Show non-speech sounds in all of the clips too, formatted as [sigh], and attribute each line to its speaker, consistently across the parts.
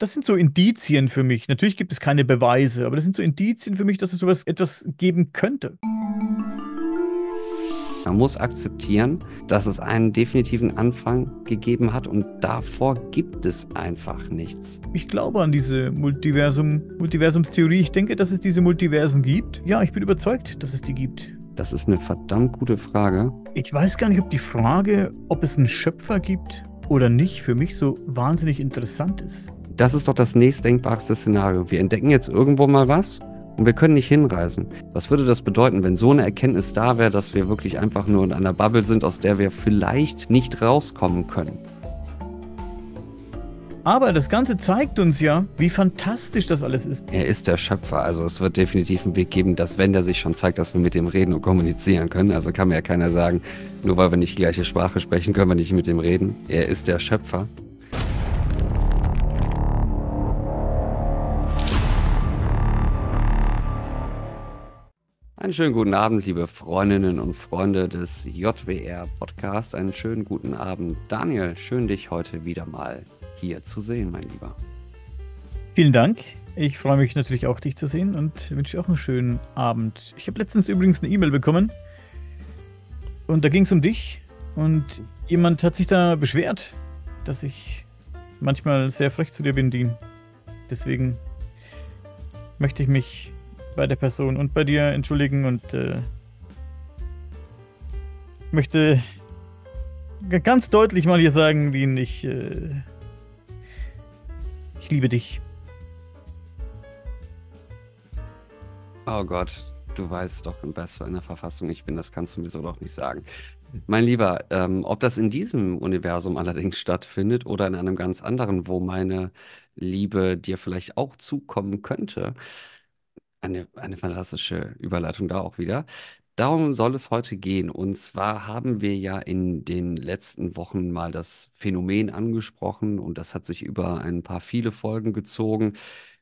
Speaker 1: das sind so Indizien für mich. Natürlich gibt es keine Beweise, aber das sind so Indizien für mich, dass es sowas etwas geben könnte.
Speaker 2: Man muss akzeptieren, dass es einen definitiven Anfang gegeben hat und davor gibt es einfach nichts.
Speaker 1: Ich glaube an diese Multiversum, Multiversumstheorie. Ich denke, dass es diese Multiversen gibt. Ja, ich bin überzeugt, dass es die gibt.
Speaker 2: Das ist eine verdammt gute Frage.
Speaker 1: Ich weiß gar nicht, ob die Frage, ob es einen Schöpfer gibt oder nicht, für mich so wahnsinnig interessant ist.
Speaker 2: Das ist doch das nächstdenkbarste Szenario. Wir entdecken jetzt irgendwo mal was und wir können nicht hinreisen. Was würde das bedeuten, wenn so eine Erkenntnis da wäre, dass wir wirklich einfach nur in einer Bubble sind, aus der wir vielleicht nicht rauskommen können?
Speaker 1: Aber das Ganze zeigt uns ja, wie fantastisch das alles ist.
Speaker 2: Er ist der Schöpfer, also es wird definitiv einen Weg geben, dass wenn der sich schon zeigt, dass wir mit dem reden und kommunizieren können. Also kann mir ja keiner sagen, nur weil wir nicht die gleiche Sprache sprechen, können wir nicht mit dem reden. Er ist der Schöpfer. Einen schönen guten Abend, liebe Freundinnen und Freunde des JWR Podcasts. Einen schönen guten Abend, Daniel. Schön, dich heute wieder mal hier zu sehen, mein Lieber.
Speaker 1: Vielen Dank. Ich freue mich natürlich auch, dich zu sehen und wünsche dir auch einen schönen Abend. Ich habe letztens übrigens eine E-Mail bekommen und da ging es um dich und jemand hat sich da beschwert, dass ich manchmal sehr frech zu dir bin, Dean. Deswegen möchte ich mich bei der Person und bei dir entschuldigen und äh, möchte ganz deutlich mal hier sagen, Wien, ich, äh, ich liebe dich.
Speaker 2: Oh Gott, du weißt doch, im besser in der Verfassung ich bin, das kannst du mir so doch nicht sagen. Mein Lieber, ähm, ob das in diesem Universum allerdings stattfindet oder in einem ganz anderen, wo meine Liebe dir vielleicht auch zukommen könnte, eine, eine fantastische Überleitung da auch wieder. Darum soll es heute gehen. Und zwar haben wir ja in den letzten Wochen mal das Phänomen angesprochen und das hat sich über ein paar viele Folgen gezogen.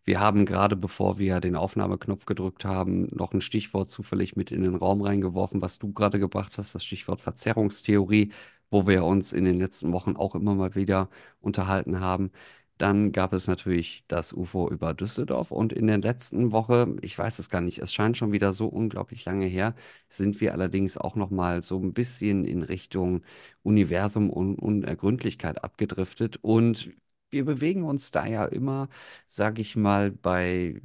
Speaker 2: Wir haben gerade, bevor wir den Aufnahmeknopf gedrückt haben, noch ein Stichwort zufällig mit in den Raum reingeworfen, was du gerade gebracht hast, das Stichwort Verzerrungstheorie, wo wir uns in den letzten Wochen auch immer mal wieder unterhalten haben. Dann gab es natürlich das UFO über Düsseldorf. Und in der letzten Woche, ich weiß es gar nicht, es scheint schon wieder so unglaublich lange her, sind wir allerdings auch nochmal so ein bisschen in Richtung Universum und Unergründlichkeit abgedriftet. Und wir bewegen uns da ja immer, sage ich mal, bei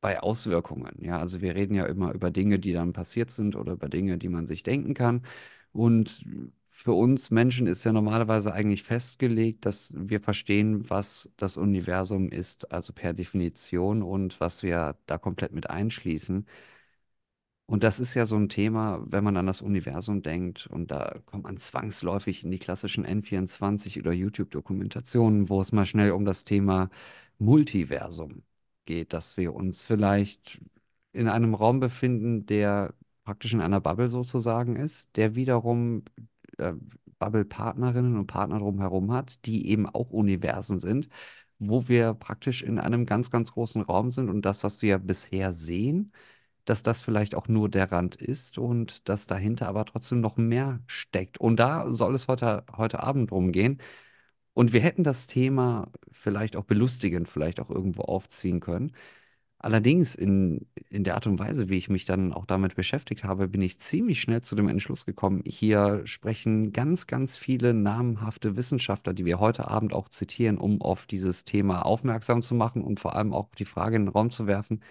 Speaker 2: bei Auswirkungen. Ja, also wir reden ja immer über Dinge, die dann passiert sind oder über Dinge, die man sich denken kann. Und für uns Menschen ist ja normalerweise eigentlich festgelegt, dass wir verstehen, was das Universum ist, also per Definition und was wir da komplett mit einschließen. Und das ist ja so ein Thema, wenn man an das Universum denkt, und da kommt man zwangsläufig in die klassischen N24 oder YouTube-Dokumentationen, wo es mal schnell um das Thema Multiversum geht, dass wir uns vielleicht in einem Raum befinden, der praktisch in einer Bubble sozusagen ist, der wiederum äh, Bubble-Partnerinnen und Partner drumherum hat, die eben auch Universen sind, wo wir praktisch in einem ganz, ganz großen Raum sind und das, was wir bisher sehen, dass das vielleicht auch nur der Rand ist und dass dahinter aber trotzdem noch mehr steckt. Und da soll es heute, heute Abend drum gehen. Und wir hätten das Thema vielleicht auch belustigend, vielleicht auch irgendwo aufziehen können. Allerdings in, in der Art und Weise, wie ich mich dann auch damit beschäftigt habe, bin ich ziemlich schnell zu dem Entschluss gekommen. Hier sprechen ganz, ganz viele namhafte Wissenschaftler, die wir heute Abend auch zitieren, um auf dieses Thema aufmerksam zu machen und vor allem auch die Frage in den Raum zu werfen,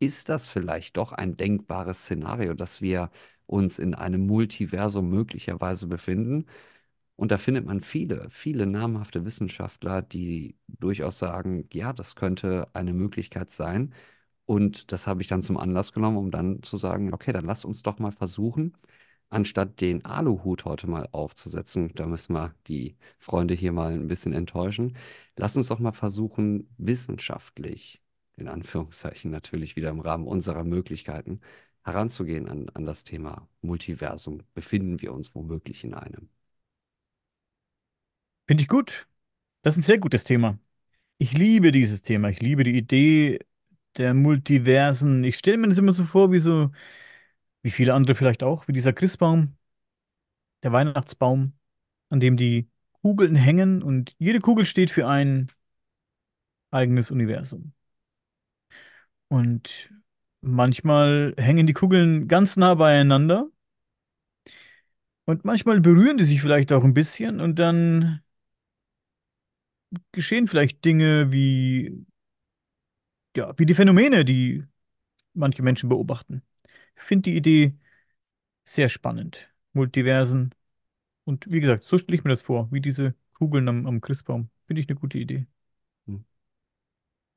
Speaker 2: ist das vielleicht doch ein denkbares Szenario, dass wir uns in einem Multiversum möglicherweise befinden? Und da findet man viele, viele namhafte Wissenschaftler, die durchaus sagen, ja, das könnte eine Möglichkeit sein. Und das habe ich dann zum Anlass genommen, um dann zu sagen, okay, dann lass uns doch mal versuchen, anstatt den Aluhut heute mal aufzusetzen, da müssen wir die Freunde hier mal ein bisschen enttäuschen, lass uns doch mal versuchen, wissenschaftlich, in Anführungszeichen natürlich wieder im Rahmen unserer Möglichkeiten, heranzugehen an, an das Thema Multiversum. Befinden wir uns womöglich in einem?
Speaker 1: Finde ich gut. Das ist ein sehr gutes Thema. Ich liebe dieses Thema. Ich liebe die Idee der Multiversen. Ich stelle mir das immer so vor, wie so, wie viele andere vielleicht auch, wie dieser Christbaum, der Weihnachtsbaum, an dem die Kugeln hängen und jede Kugel steht für ein eigenes Universum. Und manchmal hängen die Kugeln ganz nah beieinander und manchmal berühren die sich vielleicht auch ein bisschen und dann geschehen vielleicht Dinge wie, ja, wie die Phänomene, die manche Menschen beobachten. Ich finde die Idee sehr spannend. Multiversen. Und wie gesagt, so stelle ich mir das vor, wie diese Kugeln am, am Christbaum. Finde ich eine gute Idee. Hm.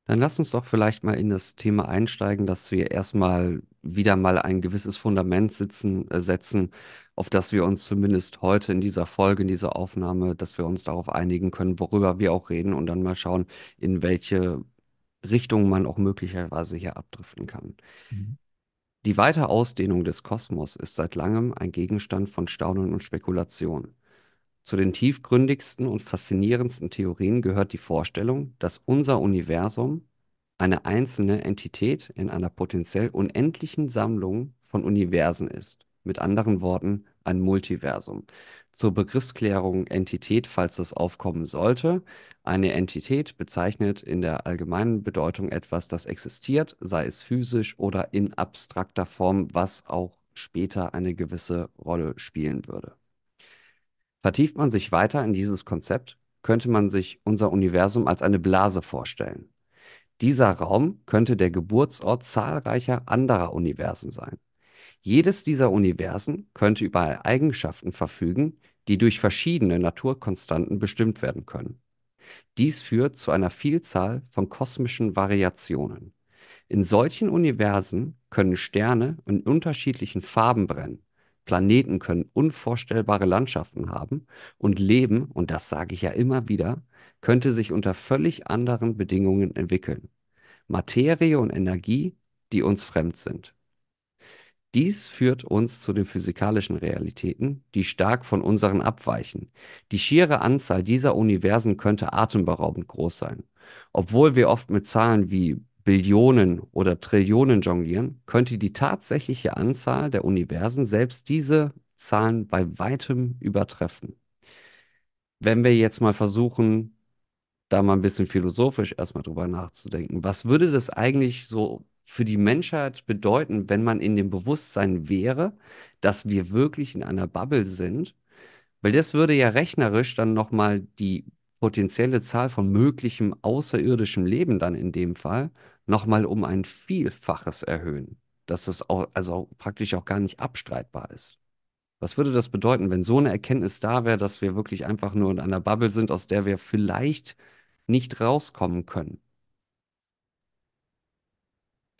Speaker 2: Dann lass uns doch vielleicht mal in das Thema einsteigen, dass wir erstmal wieder mal ein gewisses Fundament sitzen, äh, setzen, auf das wir uns zumindest heute in dieser Folge, in dieser Aufnahme, dass wir uns darauf einigen können, worüber wir auch reden und dann mal schauen, in welche Richtung man auch möglicherweise hier abdriften kann. Mhm. Die weite Ausdehnung des Kosmos ist seit langem ein Gegenstand von Staunen und Spekulation. Zu den tiefgründigsten und faszinierendsten Theorien gehört die Vorstellung, dass unser Universum eine einzelne Entität in einer potenziell unendlichen Sammlung von Universen ist mit anderen Worten ein Multiversum. Zur Begriffsklärung Entität, falls das aufkommen sollte. Eine Entität bezeichnet in der allgemeinen Bedeutung etwas, das existiert, sei es physisch oder in abstrakter Form, was auch später eine gewisse Rolle spielen würde. Vertieft man sich weiter in dieses Konzept, könnte man sich unser Universum als eine Blase vorstellen. Dieser Raum könnte der Geburtsort zahlreicher anderer Universen sein. Jedes dieser Universen könnte über Eigenschaften verfügen, die durch verschiedene Naturkonstanten bestimmt werden können. Dies führt zu einer Vielzahl von kosmischen Variationen. In solchen Universen können Sterne in unterschiedlichen Farben brennen, Planeten können unvorstellbare Landschaften haben und Leben, und das sage ich ja immer wieder, könnte sich unter völlig anderen Bedingungen entwickeln. Materie und Energie, die uns fremd sind. Dies führt uns zu den physikalischen Realitäten, die stark von unseren abweichen. Die schiere Anzahl dieser Universen könnte atemberaubend groß sein. Obwohl wir oft mit Zahlen wie Billionen oder Trillionen jonglieren, könnte die tatsächliche Anzahl der Universen selbst diese Zahlen bei weitem übertreffen. Wenn wir jetzt mal versuchen, da mal ein bisschen philosophisch erstmal drüber nachzudenken, was würde das eigentlich so für die Menschheit bedeuten, wenn man in dem Bewusstsein wäre, dass wir wirklich in einer Bubble sind? Weil das würde ja rechnerisch dann nochmal die potenzielle Zahl von möglichem außerirdischem Leben dann in dem Fall nochmal um ein Vielfaches erhöhen. Dass das auch, also praktisch auch gar nicht abstreitbar ist. Was würde das bedeuten, wenn so eine Erkenntnis da wäre, dass wir wirklich einfach nur in einer Bubble sind, aus der wir vielleicht nicht rauskommen können?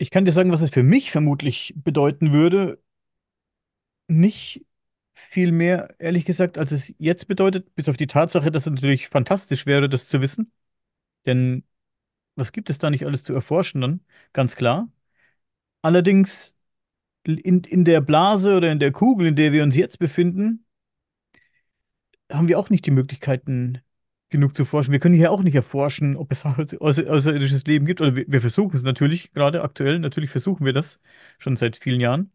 Speaker 1: ich kann dir sagen, was es für mich vermutlich bedeuten würde. Nicht viel mehr, ehrlich gesagt, als es jetzt bedeutet, bis auf die Tatsache, dass es natürlich fantastisch wäre, das zu wissen. Denn was gibt es da nicht alles zu erforschen dann? Ganz klar. Allerdings in, in der Blase oder in der Kugel, in der wir uns jetzt befinden, haben wir auch nicht die Möglichkeiten, genug zu forschen. Wir können hier auch nicht erforschen, ob es [laughs] außer, außerirdisches Leben gibt. Oder wir, wir versuchen es natürlich, gerade aktuell, natürlich versuchen wir das schon seit vielen Jahren.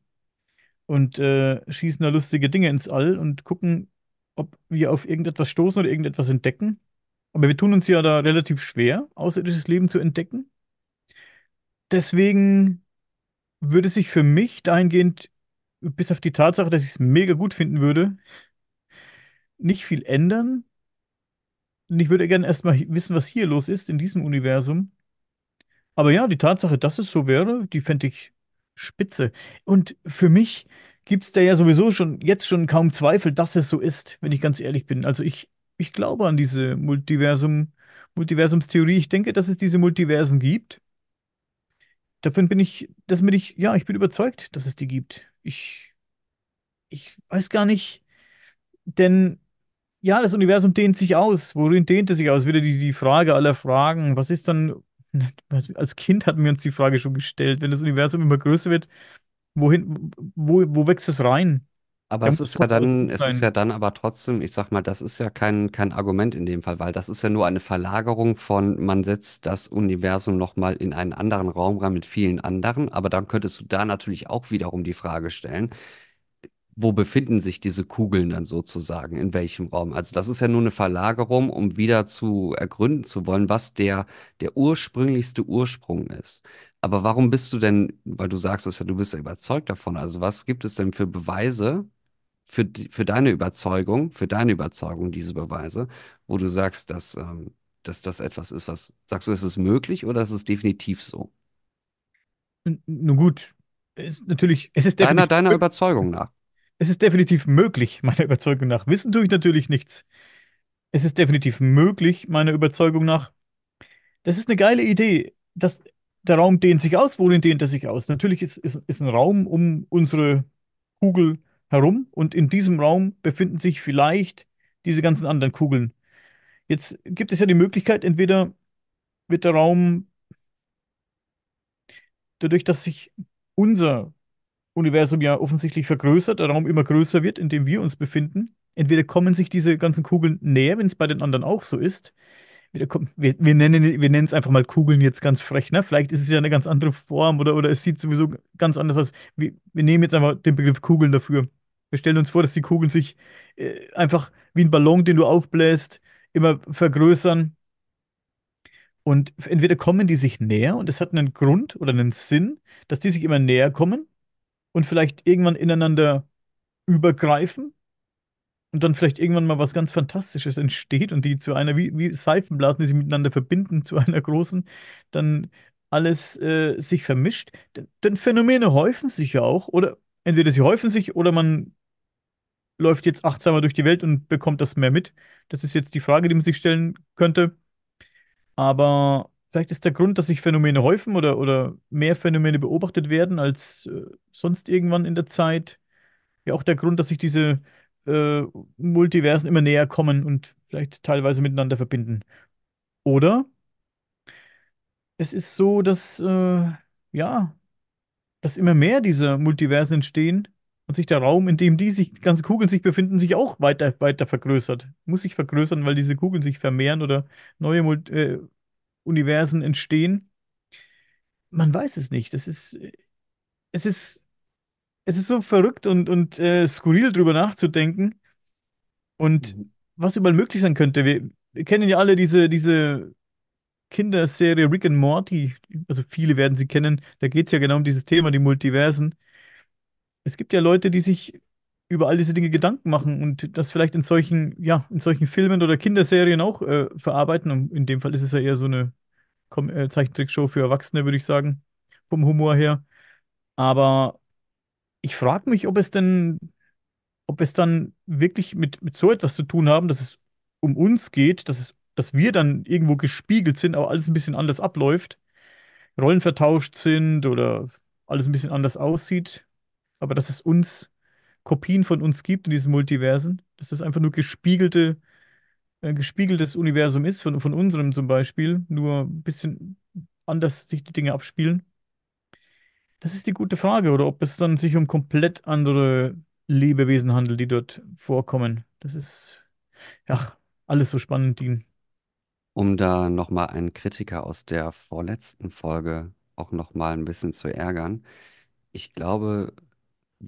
Speaker 1: Und äh, schießen da lustige Dinge ins All und gucken, ob wir auf irgendetwas stoßen oder irgendetwas entdecken. Aber wir tun uns ja da relativ schwer, außerirdisches Leben zu entdecken. Deswegen würde sich für mich dahingehend, bis auf die Tatsache, dass ich es mega gut finden würde, nicht viel ändern, und ich würde gerne erstmal wissen, was hier los ist in diesem Universum. Aber ja, die Tatsache, dass es so wäre, die fände ich spitze. Und für mich gibt es da ja sowieso schon jetzt schon kaum Zweifel, dass es so ist, wenn ich ganz ehrlich bin. Also ich, ich glaube an diese Multiversum, Multiversumstheorie. Ich denke, dass es diese Multiversen gibt. Davon bin ich, das bin ich, ja, ich bin überzeugt, dass es die gibt. Ich, ich weiß gar nicht, denn ja, das Universum dehnt sich aus. Worin dehnt es sich aus? Wieder die, die Frage aller Fragen. Was ist dann, als Kind hatten wir uns die Frage schon gestellt, wenn das Universum immer größer wird, wohin, wo, wo wächst es rein? Aber es ist ja dann, es ist ja
Speaker 2: dann aber trotzdem, ich sag mal, das ist ja kein, kein Argument in dem Fall, weil das ist ja nur eine Verlagerung von, man setzt das Universum nochmal in einen anderen Raum rein mit vielen anderen, aber dann könntest du da natürlich auch wiederum die Frage stellen, wo befinden sich diese Kugeln dann sozusagen, in welchem Raum. Also das ist ja nur eine Verlagerung, um wieder zu ergründen zu wollen, was der, der ursprünglichste Ursprung ist. Aber warum bist du denn, weil du sagst es ja, du bist ja überzeugt davon, also was gibt es denn für Beweise für, für deine Überzeugung, für deine Überzeugung diese Beweise, wo du sagst, dass, ähm, dass das etwas ist, was, sagst du, ist es möglich oder ist es definitiv so?
Speaker 1: Nun gut, ist natürlich, es ist definitiv... Deiner, deiner Überzeugung nach es ist definitiv möglich, [laughs] meiner Überzeugung nach. Wissen tue ich natürlich nichts. Es ist definitiv möglich, meiner Überzeugung nach. Das ist eine geile Idee. dass der Raum dehnt sich aus. Wohin dehnt er sich aus? Natürlich ist, ist, ist ein Raum um unsere Kugel herum und in diesem Raum befinden sich vielleicht diese ganzen anderen Kugeln. Jetzt gibt es ja die Möglichkeit, entweder wird der Raum dadurch, dass sich unser Universum ja offensichtlich vergrößert, der Raum immer größer wird, in dem wir uns befinden. Entweder kommen sich diese ganzen Kugeln näher, wenn es bei den anderen auch so ist. Wir, wir, nennen, wir es einfach mal Kugeln jetzt ganz frech. Ne? Vielleicht ist es ja eine ganz andere Form oder, oder es sieht sowieso ganz anders aus. Wir, wir nehmen jetzt einfach den Begriff Kugeln dafür. Wir stellen uns vor, dass die Kugeln sich äh, einfach wie ein Ballon, den du aufbläst, immer vergrößern. Und entweder kommen die sich näher und es hat einen Grund oder einen Sinn, dass die sich immer näher kommen und vielleicht irgendwann ineinander übergreifen und dann vielleicht irgendwann mal was ganz Fantastisches entsteht und die zu einer, wie, wie Seifenblasen, die sich miteinander verbinden, [laughs] zu einer großen, dann alles äh, sich vermischt. Denn, denn Phänomene häufen sich ja auch, oder entweder sie häufen sich oder man läuft jetzt achtsamer durch die Welt und bekommt das mehr mit. Das ist jetzt die Frage, die man sich stellen könnte. Aber Vielleicht ist der Grund, dass sich Phänomene häufen oder, oder mehr Phänomene beobachtet werden als äh, sonst irgendwann in der Zeit. Ja, auch der Grund, dass sich diese äh, Multiversen immer näher kommen und vielleicht teilweise miteinander verbinden. Oder es ist so, dass äh, ja, dass immer mehr dieser Multiversen entstehen und sich der Raum, in dem die sich, die ganzen Kugeln sich befinden, sich auch weiter, weiter vergrößert. Muss sich vergrößern, weil diese Kugeln sich vermehren oder neue Multiversen. äh, Universen entstehen. Man weiß es nicht. Das ist, es ist, es ist so verrückt und, und äh, skurril drüber nachzudenken. Und mhm. was überall möglich sein könnte. Wir, wir kennen ja alle diese, diese Kinderserie Rick and Morty. Also viele werden sie kennen. Da geht es ja genau um dieses Thema, die Multiversen. Es gibt ja Leute, die sich über all diese Dinge Gedanken machen und das vielleicht in solchen, ja, in solchen Filmen oder Kinderserien auch äh, verarbeiten. Und in dem Fall ist es ja eher so eine Kom äh, Zeichentrickshow für Erwachsene, würde ich sagen, vom Humor her. Aber ich frage mich, ob es denn, ob es dann wirklich mit, mit so etwas zu tun haben, dass es um uns geht, dass es, dass wir dann irgendwo gespiegelt sind, aber alles ein bisschen anders abläuft, Rollen vertauscht sind oder alles ein bisschen anders aussieht, aber dass es uns Kopien von uns gibt in diesen Multiversen, dass das einfach nur gespiegelte, äh, gespiegeltes Universum ist, von, von unserem zum Beispiel, nur ein bisschen anders sich die Dinge abspielen. Das ist die gute Frage, oder ob es dann sich um komplett andere Lebewesen handelt, die dort vorkommen. Das ist ja alles so spannend, Dean.
Speaker 2: Um da nochmal einen Kritiker aus der vorletzten Folge auch nochmal ein bisschen zu ärgern. Ich glaube,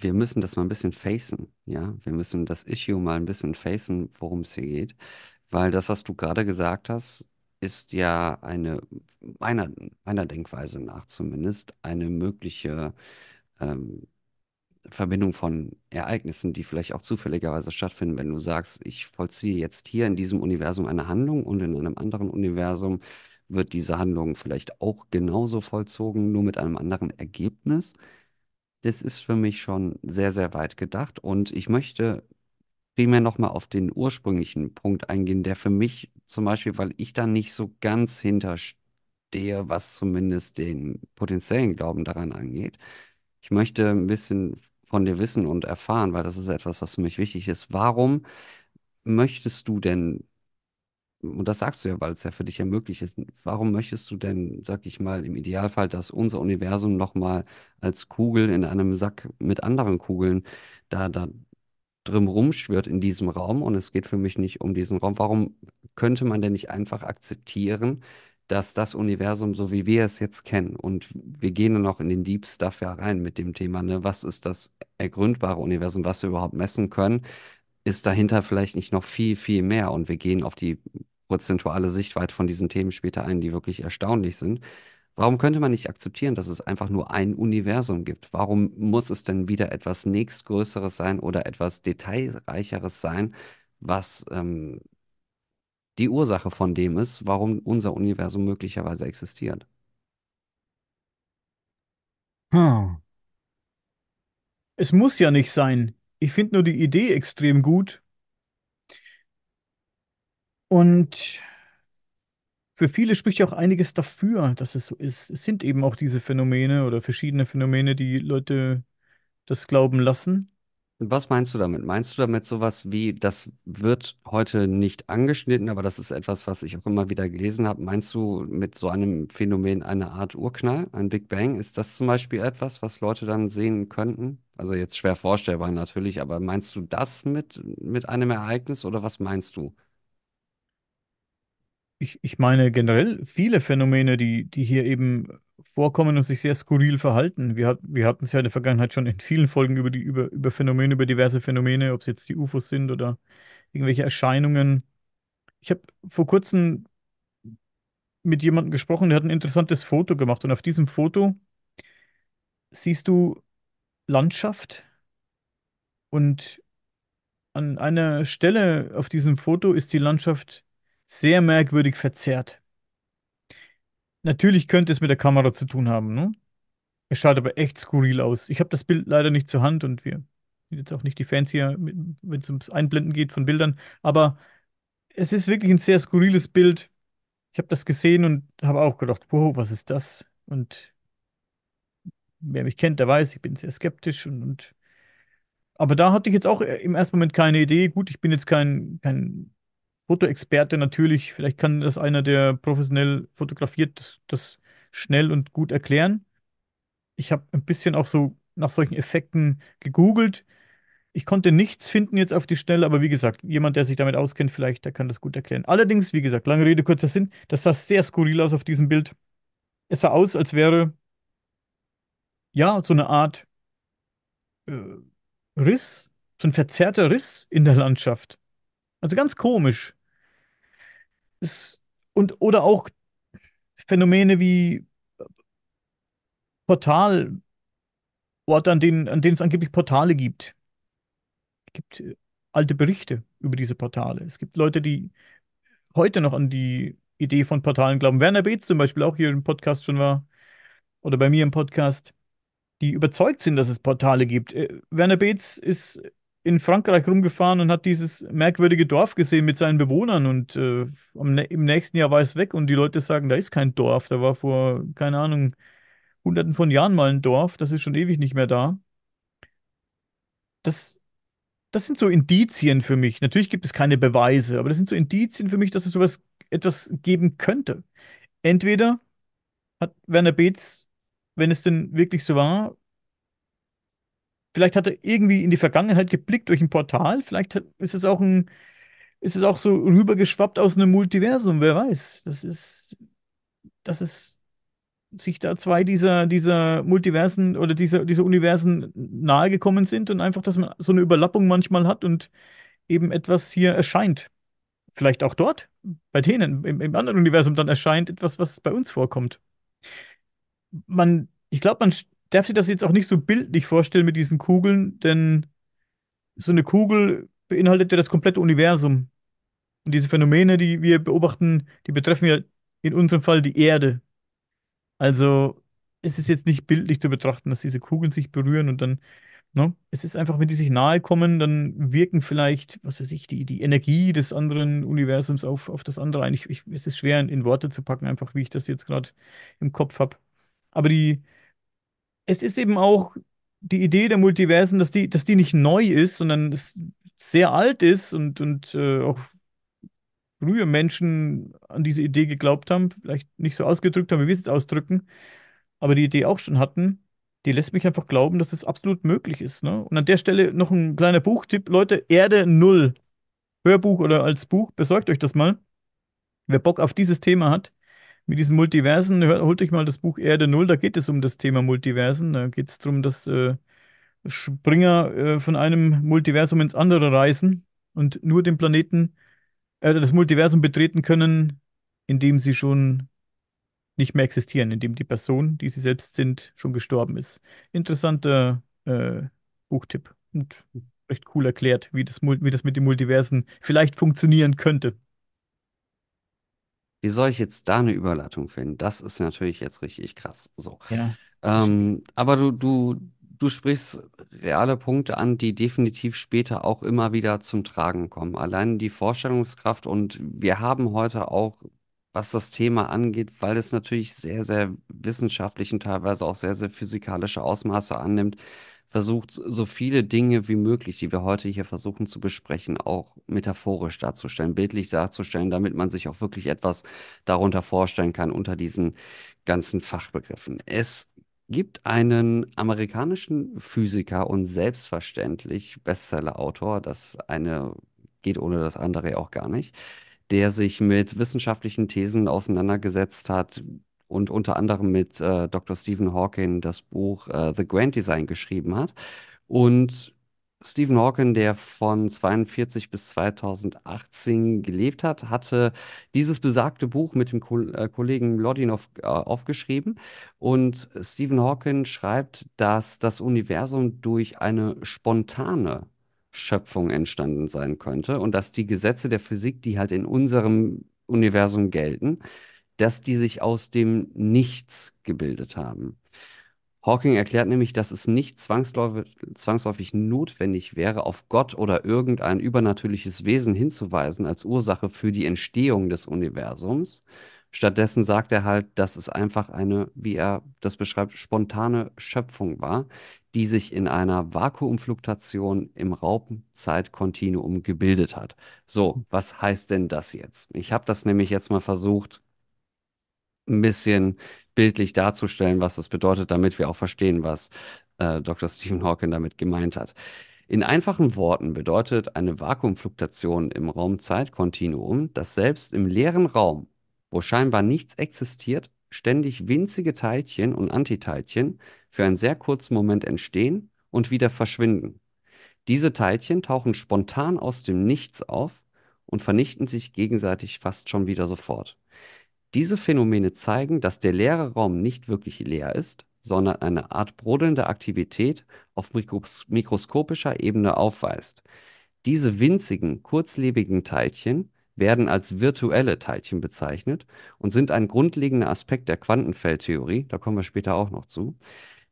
Speaker 2: wir müssen das mal ein bisschen facen, ja. Wir müssen das Issue mal ein bisschen facen, worum es hier geht. Weil das, was du gerade gesagt hast, ist ja eine, meiner, meiner Denkweise nach zumindest, eine mögliche ähm, Verbindung von Ereignissen, die vielleicht auch zufälligerweise stattfinden, wenn du sagst, ich vollziehe jetzt hier in diesem Universum eine Handlung und in einem anderen Universum wird diese Handlung vielleicht auch genauso vollzogen, nur mit einem anderen Ergebnis das ist für mich schon sehr, sehr weit gedacht. Und ich möchte primär nochmal auf den ursprünglichen Punkt eingehen, der für mich zum Beispiel, weil ich da nicht so ganz hinterstehe, was zumindest den potenziellen Glauben daran angeht. Ich möchte ein bisschen von dir wissen und erfahren, weil das ist etwas, was für mich wichtig ist. Warum möchtest du denn und das sagst du ja, weil es ja für dich ja möglich ist, warum möchtest du denn, sag ich mal, im Idealfall, dass unser Universum nochmal als Kugel in einem Sack mit anderen Kugeln da, da drin rumschwirrt in diesem Raum und es geht für mich nicht um diesen Raum. Warum könnte man denn nicht einfach akzeptieren, dass das Universum, so wie wir es jetzt kennen, und wir gehen dann auch in den Deep Stuff ja rein mit dem Thema, ne, was ist das ergründbare Universum, was wir überhaupt messen können, ist dahinter vielleicht nicht noch viel, viel mehr. Und wir gehen auf die prozentuale Sichtweite von diesen Themen später ein, die wirklich erstaunlich sind. Warum könnte man nicht akzeptieren, dass es einfach nur ein Universum gibt? Warum muss es denn wieder etwas nächstgrößeres sein oder etwas detailreicheres sein, was ähm, die Ursache von dem ist, warum unser Universum möglicherweise existiert?
Speaker 1: Hm. Es muss ja nicht sein. Ich finde nur die Idee extrem gut und für viele spricht ja auch einiges dafür, dass es so ist. Es sind eben auch diese Phänomene oder verschiedene Phänomene, die Leute das glauben lassen.
Speaker 2: Was meinst du damit? Meinst du damit sowas wie, das wird heute nicht angeschnitten, aber das ist etwas, was ich auch immer wieder gelesen habe? Meinst du mit so einem Phänomen eine Art Urknall, ein Big Bang? Ist das zum Beispiel etwas, was Leute dann sehen könnten? Also jetzt schwer vorstellbar natürlich, aber meinst du das mit, mit einem Ereignis oder was meinst
Speaker 1: du? ich, ich meine generell viele Phänomene, die, die hier eben vorkommen und sich sehr skurril verhalten. Wir, hat, wir hatten es ja in der Vergangenheit schon in vielen Folgen über, die, über, über Phänomene, über diverse Phänomene, ob es jetzt die UFOs sind oder irgendwelche Erscheinungen. Ich habe vor kurzem mit jemandem gesprochen, der hat ein interessantes Foto gemacht und auf diesem Foto siehst du Landschaft und an einer Stelle auf diesem Foto ist die Landschaft sehr merkwürdig verzerrt. Natürlich könnte es mit der Kamera zu tun haben, ne? Es schaut aber echt skurril aus. Ich habe das Bild leider nicht zur Hand und wir sind jetzt auch nicht die Fans hier, wenn es ums Einblenden geht von Bildern. Aber es ist wirklich ein sehr skurriles Bild. Ich habe das gesehen und habe auch gedacht, wow, was ist das? Und wer mich kennt, der weiß, ich bin sehr skeptisch und, und aber da hatte ich jetzt auch äh, im ersten Moment keine Idee. Gut, ich bin jetzt kein, kein Fotoexperte natürlich, vielleicht kann das einer, der professionell fotografiert, das, das schnell und gut erklären. Ich habe ein bisschen auch so nach solchen Effekten gegoogelt. Ich konnte nichts finden jetzt auf die Schnelle, aber wie gesagt, jemand, der sich damit auskennt, vielleicht, der kann das gut erklären. Allerdings, wie gesagt, lange Rede, kurzer Sinn, das sah sehr skurril aus auf diesem Bild. Es sah aus, als wäre ja so eine Art äh, Riss, so ein verzerrter Riss in der Landschaft. Also ganz komisch ist, und, oder auch Phänomene wie äh, Portal, Orte, an denen, an denen es angeblich Portale gibt. Es gibt äh, alte Berichte über diese Portale. Es gibt Leute, die heute noch an die Idee von Portalen glauben. Werner Beetz zum Beispiel, auch hier im Podcast schon war, oder bei mir im Podcast, die überzeugt sind, dass es Portale gibt. Äh, Werner Beetz ist in Frankreich rumgefahren und hat dieses merkwürdige Dorf gesehen mit seinen Bewohnern und äh, im nächsten Jahr war es weg und die Leute sagen, da ist kein Dorf, da war vor, keine Ahnung, hunderten von Jahren mal ein Dorf, das ist schon ewig nicht mehr da. Das, das sind so Indizien für mich. Natürlich gibt es keine Beweise, aber das sind so Indizien für mich, dass es sowas etwas geben könnte. Entweder hat Werner Beetz, wenn es denn wirklich so war, Vielleicht hat er irgendwie in die Vergangenheit geblickt durch ein Portal. Vielleicht hat, ist es auch ein, ist es auch so rübergeschwappt aus einem Multiversum. Wer weiß? Das ist, das ist sich da zwei dieser, dieser Multiversen oder dieser, dieser Universen nahegekommen sind und einfach, dass man so eine Überlappung manchmal hat und eben etwas hier erscheint. Vielleicht auch dort, bei denen, im, im anderen Universum dann erscheint etwas, was bei uns vorkommt. Man, ich glaube, man darf sich das jetzt auch nicht so bildlich vorstellen mit diesen Kugeln, denn so eine Kugel beinhaltet ja das komplette Universum. Und diese Phänomene, die wir beobachten, die betreffen ja in unserem Fall die Erde. Also es ist jetzt nicht bildlich zu betrachten, dass diese Kugeln sich berühren und dann, ne, es ist einfach, wenn die sich nahe kommen, dann wirken vielleicht, was weiß ich, die, die Energie des anderen Universums auf, auf das andere ein. Ich, ich, es ist schwer in, in Worte zu packen, einfach wie ich das jetzt gerade im Kopf habe. Aber die, es ist eben auch die Idee der Multiversen, dass die, dass die nicht neu ist, sondern es sehr alt ist und, und äh, auch frühe Menschen an diese Idee geglaubt haben, vielleicht nicht so ausgedrückt haben, wie wir es jetzt ausdrücken, aber die Idee auch schon hatten, die lässt mich einfach glauben, dass das absolut möglich ist. Ne? Und an der Stelle noch ein kleiner Buchtipp, Leute, Erde Null, Hörbuch oder als Buch, besorgt euch das mal. Wer Bock auf dieses Thema hat, mit diesen Multiversen, hör, holt euch mal das Buch Erde Null, da geht es um das Thema Multiversen. Da geht es darum, dass äh, Springer äh, von einem Multiversum ins andere reisen und nur den Planeten, äh, das Multiversum betreten können, in dem sie schon nicht mehr existieren, in dem die Person, die sie selbst sind, schon gestorben ist. Interessanter äh, Buchtipp und recht cool erklärt, wie das, wie das mit den Multiversen vielleicht funktionieren könnte.
Speaker 2: Wie soll ich jetzt da eine Überleitung finden? Das ist natürlich jetzt richtig krass. So. Ja. Ähm, aber du, du, du sprichst reale Punkte an, die definitiv später auch immer wieder zum Tragen kommen. Allein die Vorstellungskraft und wir haben heute auch, was das Thema angeht, weil es natürlich sehr, sehr wissenschaftlich und teilweise auch sehr, sehr physikalische Ausmaße annimmt, versucht, so viele Dinge wie möglich, die wir heute hier versuchen zu besprechen, auch metaphorisch darzustellen, bildlich darzustellen, damit man sich auch wirklich etwas darunter vorstellen kann unter diesen ganzen Fachbegriffen. Es gibt einen amerikanischen Physiker und selbstverständlich Bestseller-Autor, das eine geht ohne das andere auch gar nicht, der sich mit wissenschaftlichen Thesen auseinandergesetzt hat, und unter anderem mit äh, Dr. Stephen Hawking das Buch äh, The Grand Design geschrieben hat. Und Stephen Hawking, der von 1942 bis 2018 gelebt hat, hatte dieses besagte Buch mit dem Ko äh, Kollegen Lodinov äh, aufgeschrieben. Und Stephen Hawking schreibt, dass das Universum durch eine spontane Schöpfung entstanden sein könnte und dass die Gesetze der Physik, die halt in unserem Universum gelten, dass die sich aus dem Nichts gebildet haben. Hawking erklärt nämlich, dass es nicht zwangsläufig, zwangsläufig notwendig wäre, auf Gott oder irgendein übernatürliches Wesen hinzuweisen als Ursache für die Entstehung des Universums. Stattdessen sagt er halt, dass es einfach eine, wie er das beschreibt, spontane Schöpfung war, die sich in einer Vakuumfluktuation im Raumzeitkontinuum gebildet hat. So, was heißt denn das jetzt? Ich habe das nämlich jetzt mal versucht, ein bisschen bildlich darzustellen, was das bedeutet, damit wir auch verstehen, was äh, Dr. Stephen Hawking damit gemeint hat. In einfachen Worten bedeutet eine Vakuumfluktuation im Raumzeitkontinuum, dass selbst im leeren Raum, wo scheinbar nichts existiert, ständig winzige Teilchen und Antiteilchen für einen sehr kurzen Moment entstehen und wieder verschwinden. Diese Teilchen tauchen spontan aus dem Nichts auf und vernichten sich gegenseitig fast schon wieder sofort. Diese Phänomene zeigen, dass der leere Raum nicht wirklich leer ist, sondern eine Art brodelnde Aktivität auf mikroskopischer Ebene aufweist. Diese winzigen, kurzlebigen Teilchen werden als virtuelle Teilchen bezeichnet und sind ein grundlegender Aspekt der Quantenfeldtheorie, da kommen wir später auch noch zu,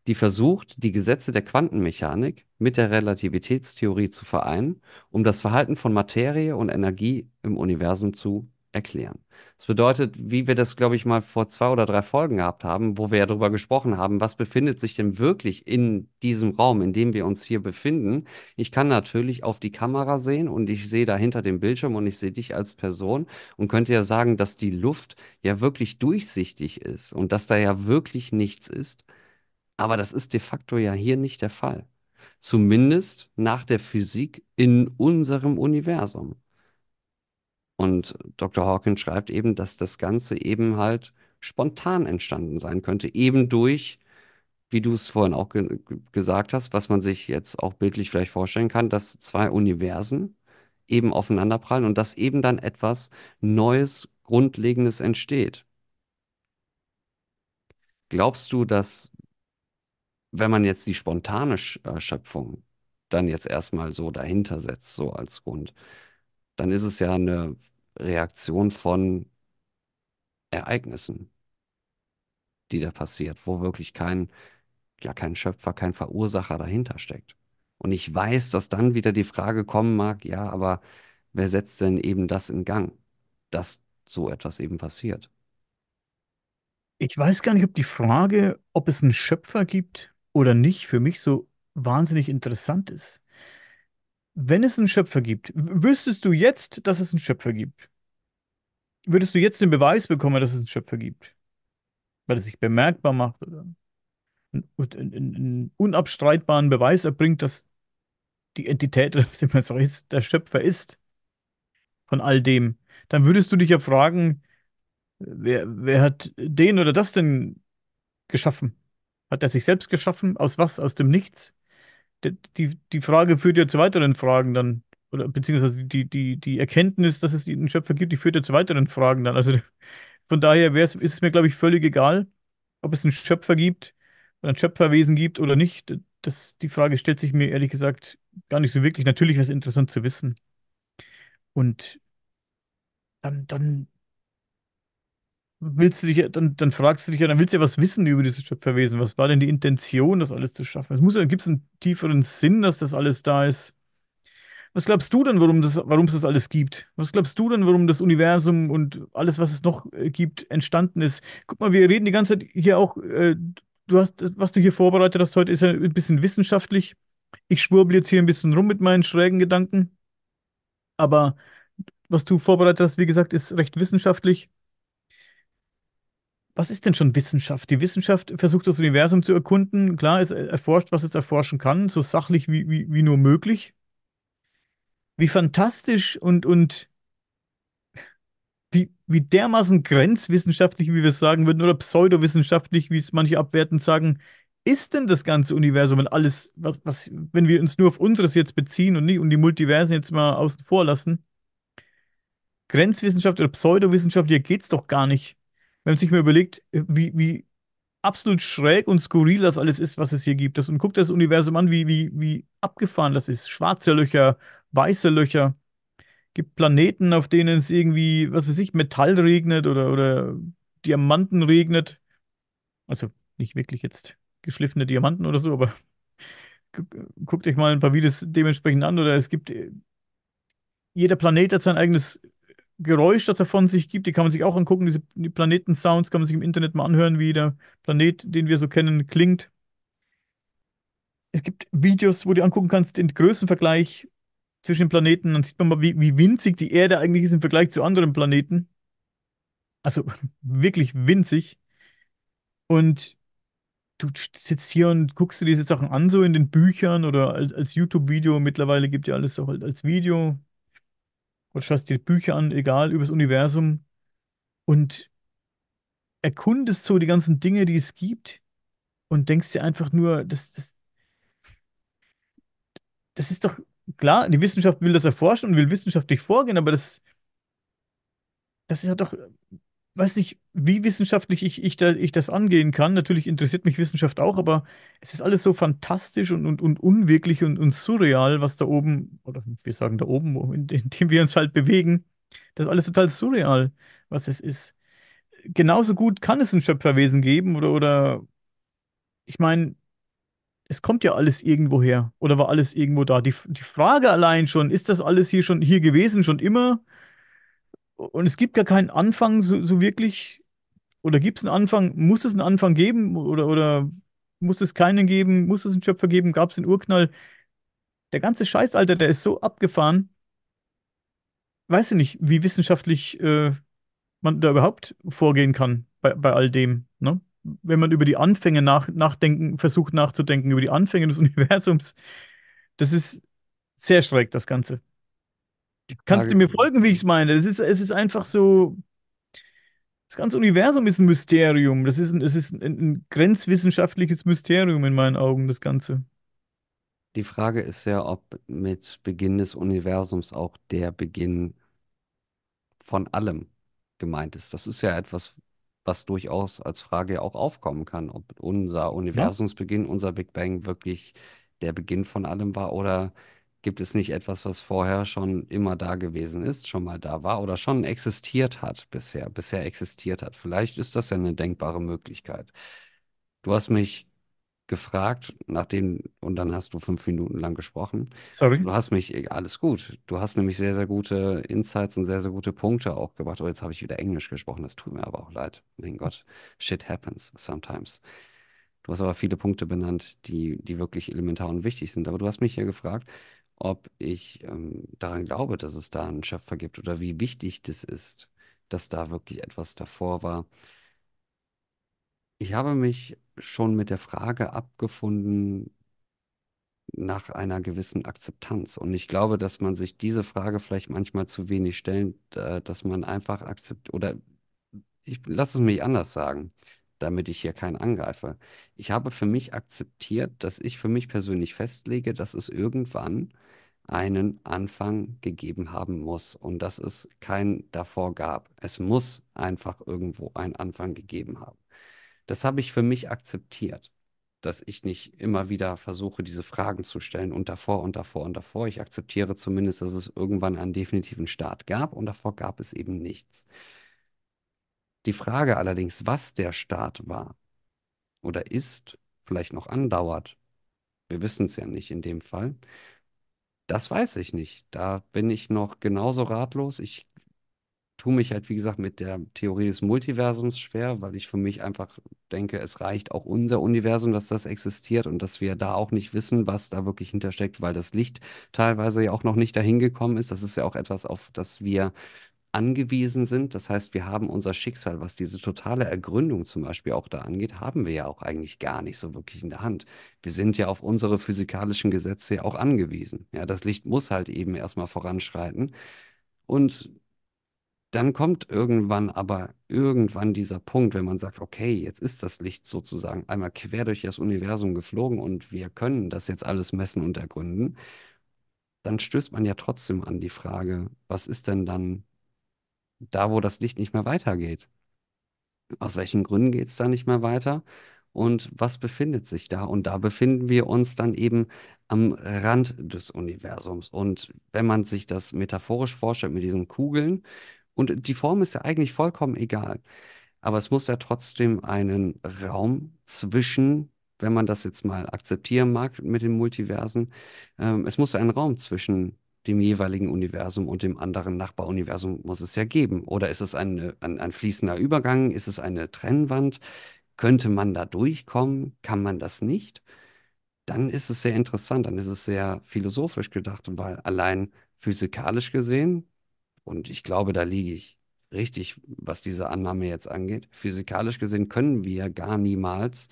Speaker 2: die versucht, die Gesetze der Quantenmechanik mit der Relativitätstheorie zu vereinen, um das Verhalten von Materie und Energie im Universum zu erklären. Das bedeutet, wie wir das, glaube ich, mal vor zwei oder drei Folgen gehabt haben, wo wir ja darüber gesprochen haben, was befindet sich denn wirklich in diesem Raum, in dem wir uns hier befinden. Ich kann natürlich auf die Kamera sehen und ich sehe dahinter den Bildschirm und ich sehe dich als Person und könnte ja sagen, dass die Luft ja wirklich durchsichtig ist und dass da ja wirklich nichts ist. Aber das ist de facto ja hier nicht der Fall. Zumindest nach der Physik in unserem Universum. Und Dr. Hawkins schreibt eben, dass das Ganze eben halt spontan entstanden sein könnte, eben durch, wie du es vorhin auch ge gesagt hast, was man sich jetzt auch bildlich vielleicht vorstellen kann, dass zwei Universen eben aufeinanderprallen und dass eben dann etwas Neues, Grundlegendes entsteht. Glaubst du, dass wenn man jetzt die spontane äh, Schöpfung dann jetzt erstmal so dahinter setzt, so als Grund, dann ist es ja eine Reaktion von Ereignissen, die da passiert, wo wirklich kein, ja, kein Schöpfer, kein Verursacher dahinter steckt. Und ich weiß, dass dann wieder die Frage kommen mag, ja, aber wer setzt denn eben das in Gang, dass so etwas eben passiert?
Speaker 1: Ich weiß gar nicht, ob die Frage, ob es einen Schöpfer gibt oder nicht, für mich so wahnsinnig interessant ist. Wenn es einen Schöpfer gibt, wüsstest du jetzt, dass es einen Schöpfer gibt? Würdest du jetzt den Beweis bekommen, dass es einen Schöpfer gibt? Weil es sich bemerkbar macht oder einen, einen, einen unabstreitbaren Beweis erbringt, dass die Entität oder was immer so ist, der Schöpfer ist von all dem. Dann würdest du dich ja fragen, wer, wer hat den oder das denn geschaffen? Hat er sich selbst geschaffen? Aus was? Aus dem Nichts? die, die Frage führt ja zu weiteren Fragen dann, oder beziehungsweise die, die, die Erkenntnis, dass es einen Schöpfer gibt, die führt ja zu weiteren Fragen dann. Also [laughs] von daher ist es mir, glaube ich, völlig egal, ob es einen Schöpfer gibt oder ein Schöpferwesen gibt oder nicht. Das, die Frage stellt sich mir ehrlich gesagt gar nicht so wirklich. Natürlich wäre es interessant zu wissen. Und dann, dann willst du dich, dann, dann fragst du dich ja, dann willst du ja was wissen über dieses Schöpferwesen. Was war denn die Intention, das alles zu schaffen? Es muss ja, gibt es einen tieferen Sinn, dass das alles da ist. Was glaubst du denn, warum das, warum es das alles gibt? Was glaubst du denn, warum das Universum und alles, was es noch äh, gibt, entstanden ist? Guck mal, wir reden die ganze Zeit hier auch, äh, du hast, was du hier vorbereitet hast heute, ist ja ein bisschen wissenschaftlich. Ich schwurble jetzt hier ein bisschen rum mit meinen schrägen Gedanken. Aber was du vorbereitet hast, wie gesagt, ist recht wissenschaftlich was ist denn schon Wissenschaft? Die Wissenschaft versucht das Universum zu erkunden. Klar, es erforscht, was es erforschen kann, so sachlich wie, wie, wie nur möglich. Wie fantastisch und, und wie, wie dermaßen grenzwissenschaftlich, wie wir es sagen würden, oder pseudowissenschaftlich, wie es manche abwertend sagen, ist denn das ganze Universum und alles, was, was, wenn wir uns nur auf unseres jetzt beziehen und nicht und die Multiversen jetzt mal außen vor lassen? Grenzwissenschaft oder Pseudowissenschaft, hier geht es doch gar nicht wenn man sich mal überlegt, äh, wie, wie absolut schräg und skurril das alles ist, was es hier gibt. Das, und guckt das Universum an, wie, wie, wie abgefahren das ist. Schwarze Löcher, weiße Löcher. Gibt Planeten, auf denen es irgendwie, was weiß ich, Metall regnet oder, oder Diamanten regnet. Also nicht wirklich jetzt geschliffene Diamanten oder so, aber [laughs] guckt euch mal ein paar Videos dementsprechend an. Oder es gibt, äh, jeder Planet hat sein eigenes Geräusch, das er von sich gibt, die kann man sich auch angucken. Diese, Planeten-Sounds kann man sich im Internet mal anhören, wie der Planet, den wir so kennen, klingt. Es gibt Videos, wo du angucken kannst, den Größenvergleich zwischen den Planeten. Dann sieht man mal, wie, wie winzig die Erde eigentlich ist im Vergleich zu anderen Planeten. Also [laughs] wirklich winzig. Und du sitzt hier und guckst dir diese Sachen an, so in den Büchern oder als, als YouTube-Video. Mittlerweile gibt ja alles auch als Video oder schaust dir Bücher an, egal, übers Universum und erkundest so die ganzen Dinge, die es gibt und denkst dir einfach nur, das, das, das ist doch klar, die Wissenschaft will das erforschen und will wissenschaftlich vorgehen, aber das, das ja doch weiß nicht, wie wissenschaftlich ich, ich, da, ich das angehen kann. Natürlich interessiert mich Wissenschaft auch, aber es ist alles so fantastisch und, und, und unwirklich und, und surreal, was da oben, oder wir sagen da oben, in, in dem wir uns halt bewegen. Das ist alles total surreal, was es ist. Genauso gut kann es ein Schöpferwesen geben oder, oder ich meine, es kommt ja alles irgendwo her oder war alles irgendwo da. Die, die Frage allein schon, ist das alles hier schon hier gewesen, schon immer? und es gibt gar keinen Anfang so, so wirklich. Oder gibt es einen Anfang? Muss es einen Anfang geben? Oder, oder muss es keinen geben? Muss es einen Schöpfer geben? Gab es einen Urknall? Der ganze Scheiß, Alter, der ist so abgefahren. Weiß ich nicht, wie wissenschaftlich äh, man da überhaupt vorgehen kann bei, bei all dem. Ne? Wenn man über die Anfänge nach, nachdenken, versucht nachzudenken, über die Anfänge des [laughs] Universums, das ist sehr schräg, das Ganze. Kannst du mir folgen, wie ich es meine? Es ist, es ist einfach so. Das ganze Universum ist ein Mysterium. Das ist ein, es ist ein, ein grenzwissenschaftliches Mysterium in meinen Augen, das Ganze.
Speaker 2: Die Frage ist ja, ob mit Beginn des Universums auch der Beginn von allem gemeint ist. Das ist ja etwas, was durchaus als Frage auch aufkommen kann, ob unser Universumsbeginn, unser Big Bang wirklich der Beginn von allem war oder Gibt es nicht etwas, was vorher schon immer da gewesen ist, schon mal da war oder schon existiert hat bisher, bisher existiert hat? Vielleicht ist das ja eine denkbare Möglichkeit. Du hast mich gefragt, nachdem, und dann hast du fünf Minuten lang gesprochen. Sorry. Du hast mich, alles gut. Du hast nämlich sehr, sehr gute Insights und sehr, sehr gute Punkte auch gemacht. Oh, jetzt habe ich wieder Englisch gesprochen, das tut mir aber auch leid. Mein Gott, shit happens sometimes. Du hast aber viele Punkte benannt, die, die wirklich elementar und wichtig sind. Aber du hast mich hier gefragt, ob ich ähm, daran glaube, dass es da einen Schöpfer gibt oder wie wichtig das ist, dass da wirklich etwas davor war. Ich habe mich schon mit der Frage abgefunden nach einer gewissen Akzeptanz. Und ich glaube, dass man sich diese Frage vielleicht manchmal zu wenig stellt, äh, dass man einfach akzeptiert oder ich lasse es mich anders sagen, damit ich hier keinen angreife. Ich habe für mich akzeptiert, dass ich für mich persönlich festlege, dass es irgendwann einen Anfang gegeben haben muss und dass es keinen davor gab. Es muss einfach irgendwo einen Anfang gegeben haben. Das habe ich für mich akzeptiert, dass ich nicht immer wieder versuche, diese Fragen zu stellen und davor und davor und davor. Ich akzeptiere zumindest, dass es irgendwann einen definitiven Start gab und davor gab es eben nichts. Die Frage allerdings, was der Start war oder ist, vielleicht noch andauert, wir wissen es ja nicht in dem Fall, das weiß ich nicht. Da bin ich noch genauso ratlos. Ich tue mich halt, wie gesagt, mit der Theorie des Multiversums schwer, weil ich für mich einfach denke, es reicht auch unser Universum, dass das existiert und dass wir da auch nicht wissen, was da wirklich hintersteckt, weil das Licht teilweise ja auch noch nicht dahin gekommen ist. Das ist ja auch etwas, auf das wir angewiesen sind. Das heißt, wir haben unser Schicksal, was diese totale Ergründung zum Beispiel auch da angeht, haben wir ja auch eigentlich gar nicht so wirklich in der Hand. Wir sind ja auf unsere physikalischen Gesetze ja auch angewiesen. Ja, das Licht muss halt eben erstmal voranschreiten. Und dann kommt irgendwann aber irgendwann dieser Punkt, wenn man sagt, okay, jetzt ist das Licht sozusagen einmal quer durch das Universum geflogen und wir können das jetzt alles messen und ergründen, dann stößt man ja trotzdem an die Frage, was ist denn dann da, wo das Licht nicht mehr weitergeht. Aus welchen Gründen geht es da nicht mehr weiter? Und was befindet sich da? Und da befinden wir uns dann eben am Rand des Universums. Und wenn man sich das metaphorisch vorstellt mit diesen Kugeln, und die Form ist ja eigentlich vollkommen egal, aber es muss ja trotzdem einen Raum zwischen wenn man das jetzt mal akzeptieren mag mit den Multiversen, ähm, es muss einen Raum zwischen dem jeweiligen Universum und dem anderen Nachbaruniversum muss es ja geben. Oder ist es ein, ein, ein fließender Übergang? Ist es eine Trennwand? Könnte man da durchkommen? Kann man das nicht? Dann ist es sehr interessant, dann ist es sehr philosophisch gedacht, weil allein physikalisch gesehen, und ich glaube, da liege ich richtig, was diese Annahme jetzt angeht, physikalisch gesehen können wir gar niemals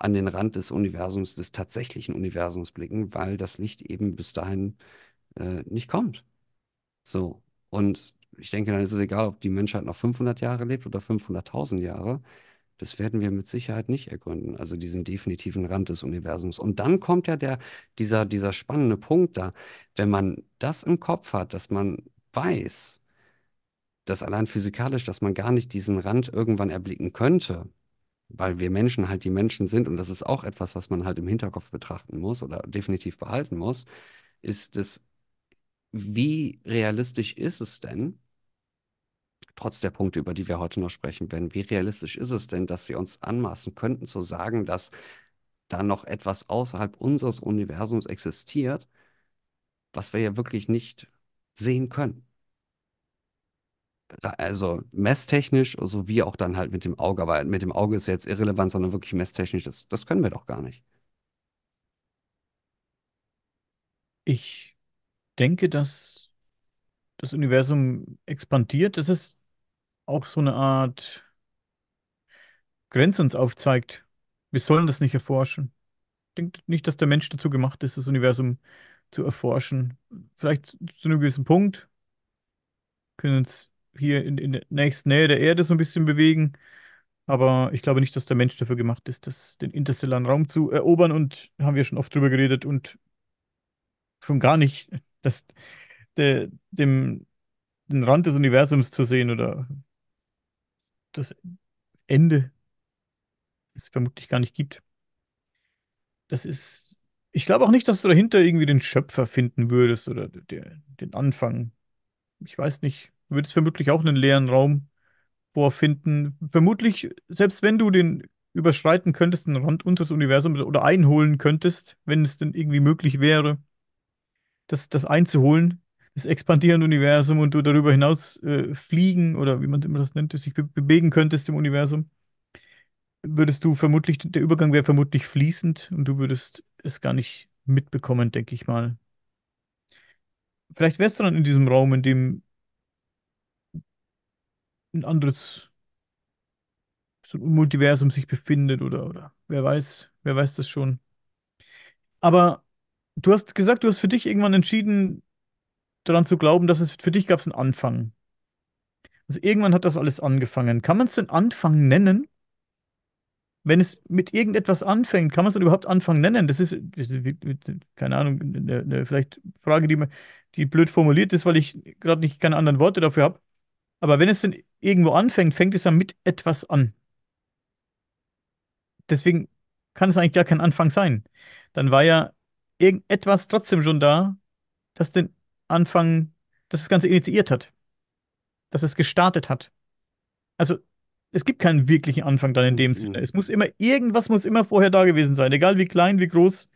Speaker 2: an den Rand des Universums, des tatsächlichen Universums blicken, weil das Licht eben bis dahin äh, nicht kommt. So. Und ich denke, dann ist es egal, ob die Menschheit noch 500 Jahre lebt oder 500.000 Jahre. Das werden wir mit Sicherheit nicht ergründen, also diesen definitiven Rand des Universums. Und dann kommt ja der, dieser, dieser spannende Punkt da, wenn man das im Kopf hat, dass man weiß, dass allein physikalisch, dass man gar nicht diesen Rand irgendwann erblicken könnte, weil wir Menschen halt die Menschen sind und das ist auch etwas, was man halt im Hinterkopf betrachten muss oder definitiv behalten muss, ist das wie realistisch ist es denn, trotz der Punkte, über die wir heute noch sprechen werden, wie realistisch ist es denn, dass wir uns anmaßen könnten zu sagen, dass da noch etwas außerhalb unseres Universums existiert, was wir ja wirklich nicht sehen können? Also messtechnisch, sowie auch dann halt mit dem Auge, aber mit dem Auge ist ja jetzt irrelevant, sondern wirklich messtechnisch, das, das können wir doch gar nicht.
Speaker 1: Ich denke, dass das Universum expandiert, dass es auch so eine Art Grenze uns aufzeigt. Wir sollen das nicht erforschen. Ich denke nicht, dass der Mensch dazu gemacht ist, das Universum zu erforschen. Vielleicht zu einem gewissen Punkt können uns hier in, in der nächsten Nähe der Erde so ein bisschen bewegen. Aber ich glaube nicht, dass der Mensch dafür gemacht ist, das, den interstellaren Raum zu erobern. Und haben wir schon oft drüber geredet und schon gar nicht das, de, dem, den Rand des Universums zu sehen oder das Ende, das es vermutlich gar nicht gibt. Das ist, ich glaube auch nicht, dass du dahinter irgendwie den Schöpfer finden würdest oder der, den Anfang. Ich weiß nicht, du würdest vermutlich auch einen leeren Raum vorfinden. Vermutlich, selbst wenn du den überschreiten könntest, den Rand unseres Universums oder einholen könntest, wenn es denn irgendwie möglich wäre, das, das einzuholen, das expandierende Universum und du darüber hinaus äh, fliegen oder wie man immer das nennt, sich be bewegen könntest im Universum, würdest du vermutlich, der Übergang wäre vermutlich fließend und du würdest es gar nicht mitbekommen, denke ich mal. Vielleicht wärst du dann in diesem Raum, in dem ein anderes so ein Multiversum sich befindet oder, oder wer weiß, wer weiß das schon. Aber du hast gesagt, du hast für dich irgendwann entschieden, daran zu glauben, dass es für dich gab es einen Anfang. Also irgendwann hat das alles angefangen. Kann man es denn Anfang nennen? Wenn es mit irgendetwas anfängt, kann man es dann überhaupt Anfang nennen? Das ist, das ist keine Ahnung, eine, eine vielleicht Frage, die, die blöd formuliert ist, weil ich gerade nicht keine anderen Worte dafür habe. Aber wenn es denn irgendwo anfängt, fängt es ja mit etwas an. Deswegen kann es eigentlich gar kein Anfang sein. Dann war ja irgendetwas trotzdem schon da, das den Anfang, das das Ganze initiiert hat. Dass es gestartet hat. Also, es gibt keinen wirklichen Anfang dann in dem mhm. Sinne. Es muss immer, irgendwas muss immer vorher da gewesen sein, egal wie klein, wie groß.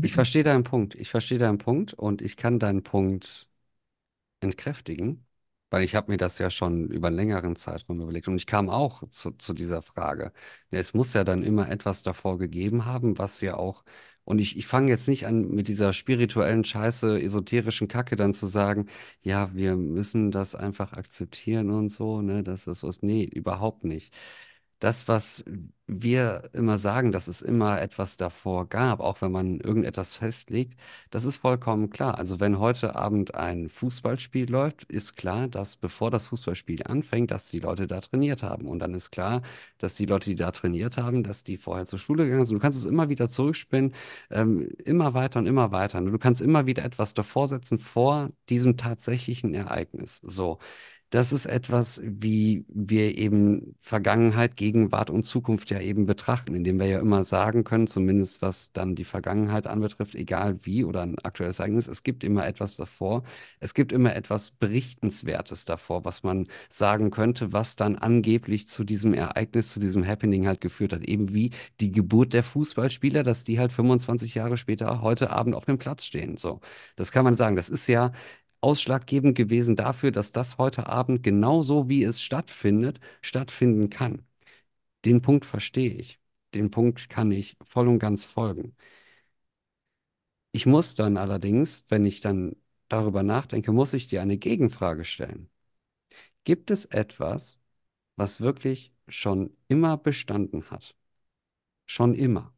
Speaker 1: Ich verstehe deinen
Speaker 2: Punkt. Ich verstehe deinen Punkt und ich kann deinen Punkt entkräftigen, weil ich habe mir das ja schon über einen längeren Zeitraum überlegt und ich kam auch zu, zu dieser Frage. es muss ja dann immer etwas davor gegeben haben, was ja auch und ich, ich fange jetzt nicht an, mit dieser spirituellen Scheiße, esoterischen Kacke dann zu sagen, ja, wir müssen das einfach akzeptieren und so, ne, das ist was. Nee, überhaupt nicht das, was wir immer sagen, dass es immer etwas davor gab, auch wenn man irgendetwas festlegt, das ist vollkommen klar. Also wenn heute Abend ein Fußballspiel läuft, ist klar, dass bevor das Fußballspiel anfängt, dass die Leute da trainiert haben. Und dann ist klar, dass die Leute, die da trainiert haben, dass die vorher zur Schule gegangen sind. Du kannst es immer wieder zurückspinnen, ähm, immer weiter und immer weiter. Du kannst immer wieder etwas davor setzen vor diesem tatsächlichen Ereignis. So das ist etwas, wie wir eben Vergangenheit, Gegenwart und Zukunft ja eben betrachten, indem wir ja immer sagen können, zumindest was dann die Vergangenheit anbetrifft, egal wie oder ein aktuelles Ereignis, es gibt immer etwas davor, es gibt immer etwas Berichtenswertes davor, was man sagen könnte, was dann angeblich zu diesem Ereignis, zu diesem Happening halt geführt hat. Eben wie die Geburt der Fußballspieler, dass die halt 25 Jahre später heute Abend auf dem Platz stehen. So, das kann man sagen. Das ist ja ausschlaggebend gewesen dafür, dass das heute Abend genauso wie es stattfindet, stattfinden kann. Den Punkt verstehe ich. Den Punkt kann ich voll und ganz folgen. Ich muss dann allerdings, wenn ich dann darüber nachdenke, muss ich dir eine Gegenfrage stellen. Gibt es etwas, was wirklich schon immer bestanden hat? Schon immer.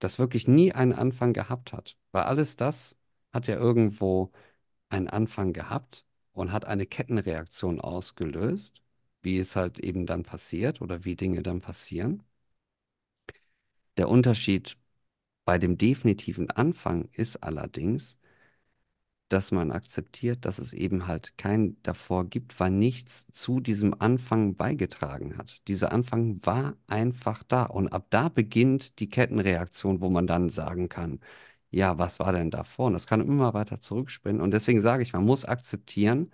Speaker 2: Das wirklich nie einen Anfang gehabt hat. Weil alles das, hat ja irgendwo einen Anfang gehabt und hat eine Kettenreaktion ausgelöst, wie es halt eben dann passiert oder wie Dinge dann passieren. Der Unterschied bei dem definitiven Anfang ist allerdings, dass man akzeptiert, dass es eben halt kein davor gibt, weil nichts zu diesem Anfang beigetragen hat. Dieser Anfang war einfach da und ab da beginnt die Kettenreaktion, wo man dann sagen kann, ja, was war denn davor? Und das kann immer weiter zurückspinnen. Und deswegen sage ich, man muss akzeptieren,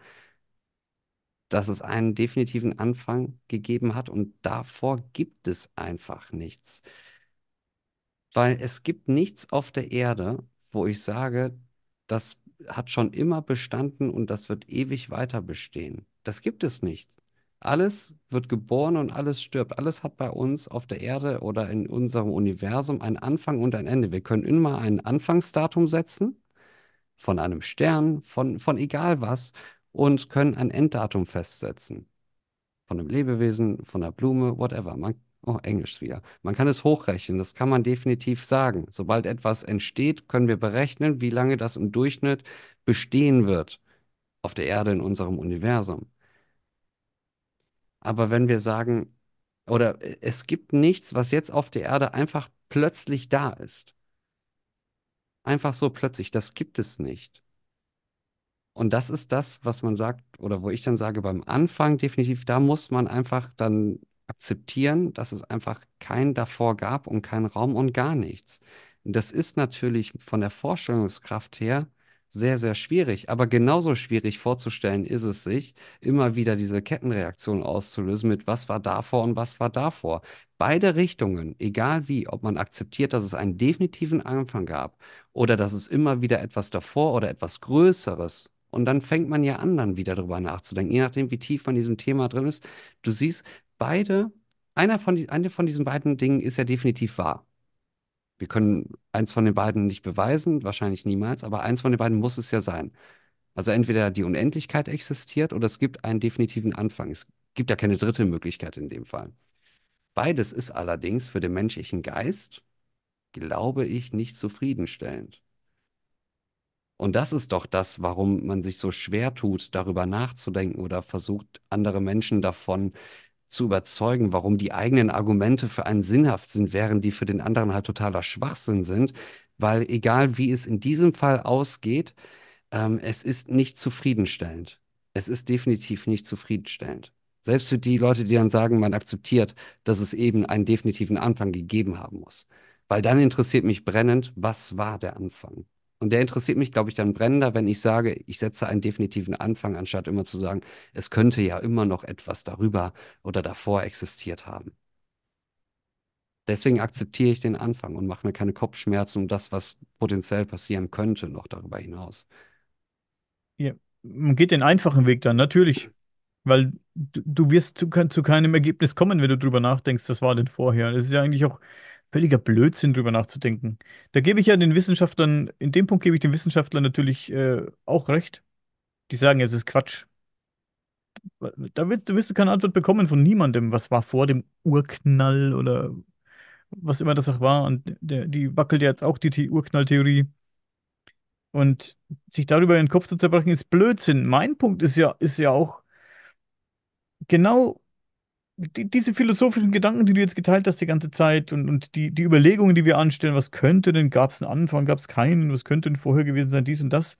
Speaker 2: dass es einen definitiven Anfang gegeben hat und davor gibt es einfach nichts. Weil es gibt nichts auf der Erde, wo ich sage, das hat schon immer bestanden und das wird ewig weiter bestehen. Das gibt es nicht. Alles wird geboren und alles stirbt. Alles hat bei uns auf der Erde oder in unserem Universum einen Anfang und ein Ende. Wir können immer ein Anfangsdatum setzen, von einem Stern, von, von egal was, und können ein Enddatum festsetzen. Von einem Lebewesen, von einer Blume, whatever. Man, oh, Englisch wieder. Man kann es hochrechnen, das kann man definitiv sagen. Sobald etwas entsteht, können wir berechnen, wie lange das im Durchschnitt bestehen wird auf der Erde in unserem Universum. Aber wenn wir sagen, oder äh, es gibt nichts, was jetzt auf der Erde einfach plötzlich da ist. Einfach so plötzlich, das gibt es nicht. Und das ist das, was man sagt, oder wo ich dann sage, beim Anfang definitiv, da muss man einfach dann akzeptieren, dass es einfach kein davor gab und keinen Raum und gar nichts. Und das ist natürlich von der Vorstellungskraft her sehr, sehr schwierig. Aber genauso schwierig vorzustellen ist es sich, immer wieder diese Kettenreaktion auszulösen mit was war davor und was war davor. Beide Richtungen, egal wie, ob man akzeptiert, dass es einen definitiven Anfang gab oder dass es immer wieder etwas davor oder etwas Größeres. Und dann fängt man ja an, dann wieder darüber nachzudenken, je nachdem, wie tief man in diesem Thema drin ist. Du siehst, beide, einer von, die, eine von diesen beiden Dingen ist ja definitiv wahr. Wir können eins von den beiden nicht beweisen, wahrscheinlich niemals, aber eins von den beiden muss es ja sein. Also entweder die Unendlichkeit existiert oder es gibt einen definitiven Anfang. Es gibt ja keine dritte Möglichkeit in dem Fall. Beides ist allerdings für den menschlichen Geist, glaube ich, nicht zufriedenstellend. Und das ist doch das, warum man sich so schwer tut, darüber nachzudenken oder versucht, andere Menschen davon zu überzeugen, warum die eigenen Argumente für einen sinnhaft sind, während die für den anderen halt totaler Schwachsinn sind. Weil egal wie es in diesem Fall ausgeht, ähm, es ist nicht zufriedenstellend. Es ist definitiv nicht zufriedenstellend. Selbst für die Leute, die dann sagen, man akzeptiert, dass es eben einen definitiven Anfang gegeben haben muss. Weil dann interessiert mich brennend, was war der Anfang? Und der interessiert mich, glaube ich, dann brennender, wenn ich sage, ich setze einen definitiven Anfang, anstatt immer zu sagen, es könnte ja immer noch etwas darüber oder davor existiert haben. Deswegen akzeptiere ich den Anfang und mache mir keine Kopfschmerzen um das, was potenziell passieren könnte, noch darüber hinaus.
Speaker 1: Ja, man geht den einfachen Weg dann, natürlich. Weil du, du wirst zu, zu, keinem Ergebnis kommen, wenn du drüber nachdenkst, das war denn vorher. Das ist ja eigentlich auch völliger Blödsinn, drüber nachzudenken. Da gebe ich ja den Wissenschaftlern, in dem Punkt gebe ich den Wissenschaftlern natürlich äh, auch recht. Die sagen, es ist Quatsch. Da wirst, da wirst du keine Antwort bekommen von niemandem, was war vor dem Urknall oder was immer das auch war. Und der, die wackelt ja jetzt auch die, die Urknalltheorie. Und sich darüber in den Kopf zu zerbrechen, ist Blödsinn. Mein Punkt ist ja, ist ja auch, genau die, diese philosophischen Gedanken, die du jetzt geteilt hast die ganze Zeit und, und die, die Überlegungen, die wir anstellen, was könnte denn, gab es einen Anfang, gab es keinen, was könnte denn vorher gewesen sein, dies und das.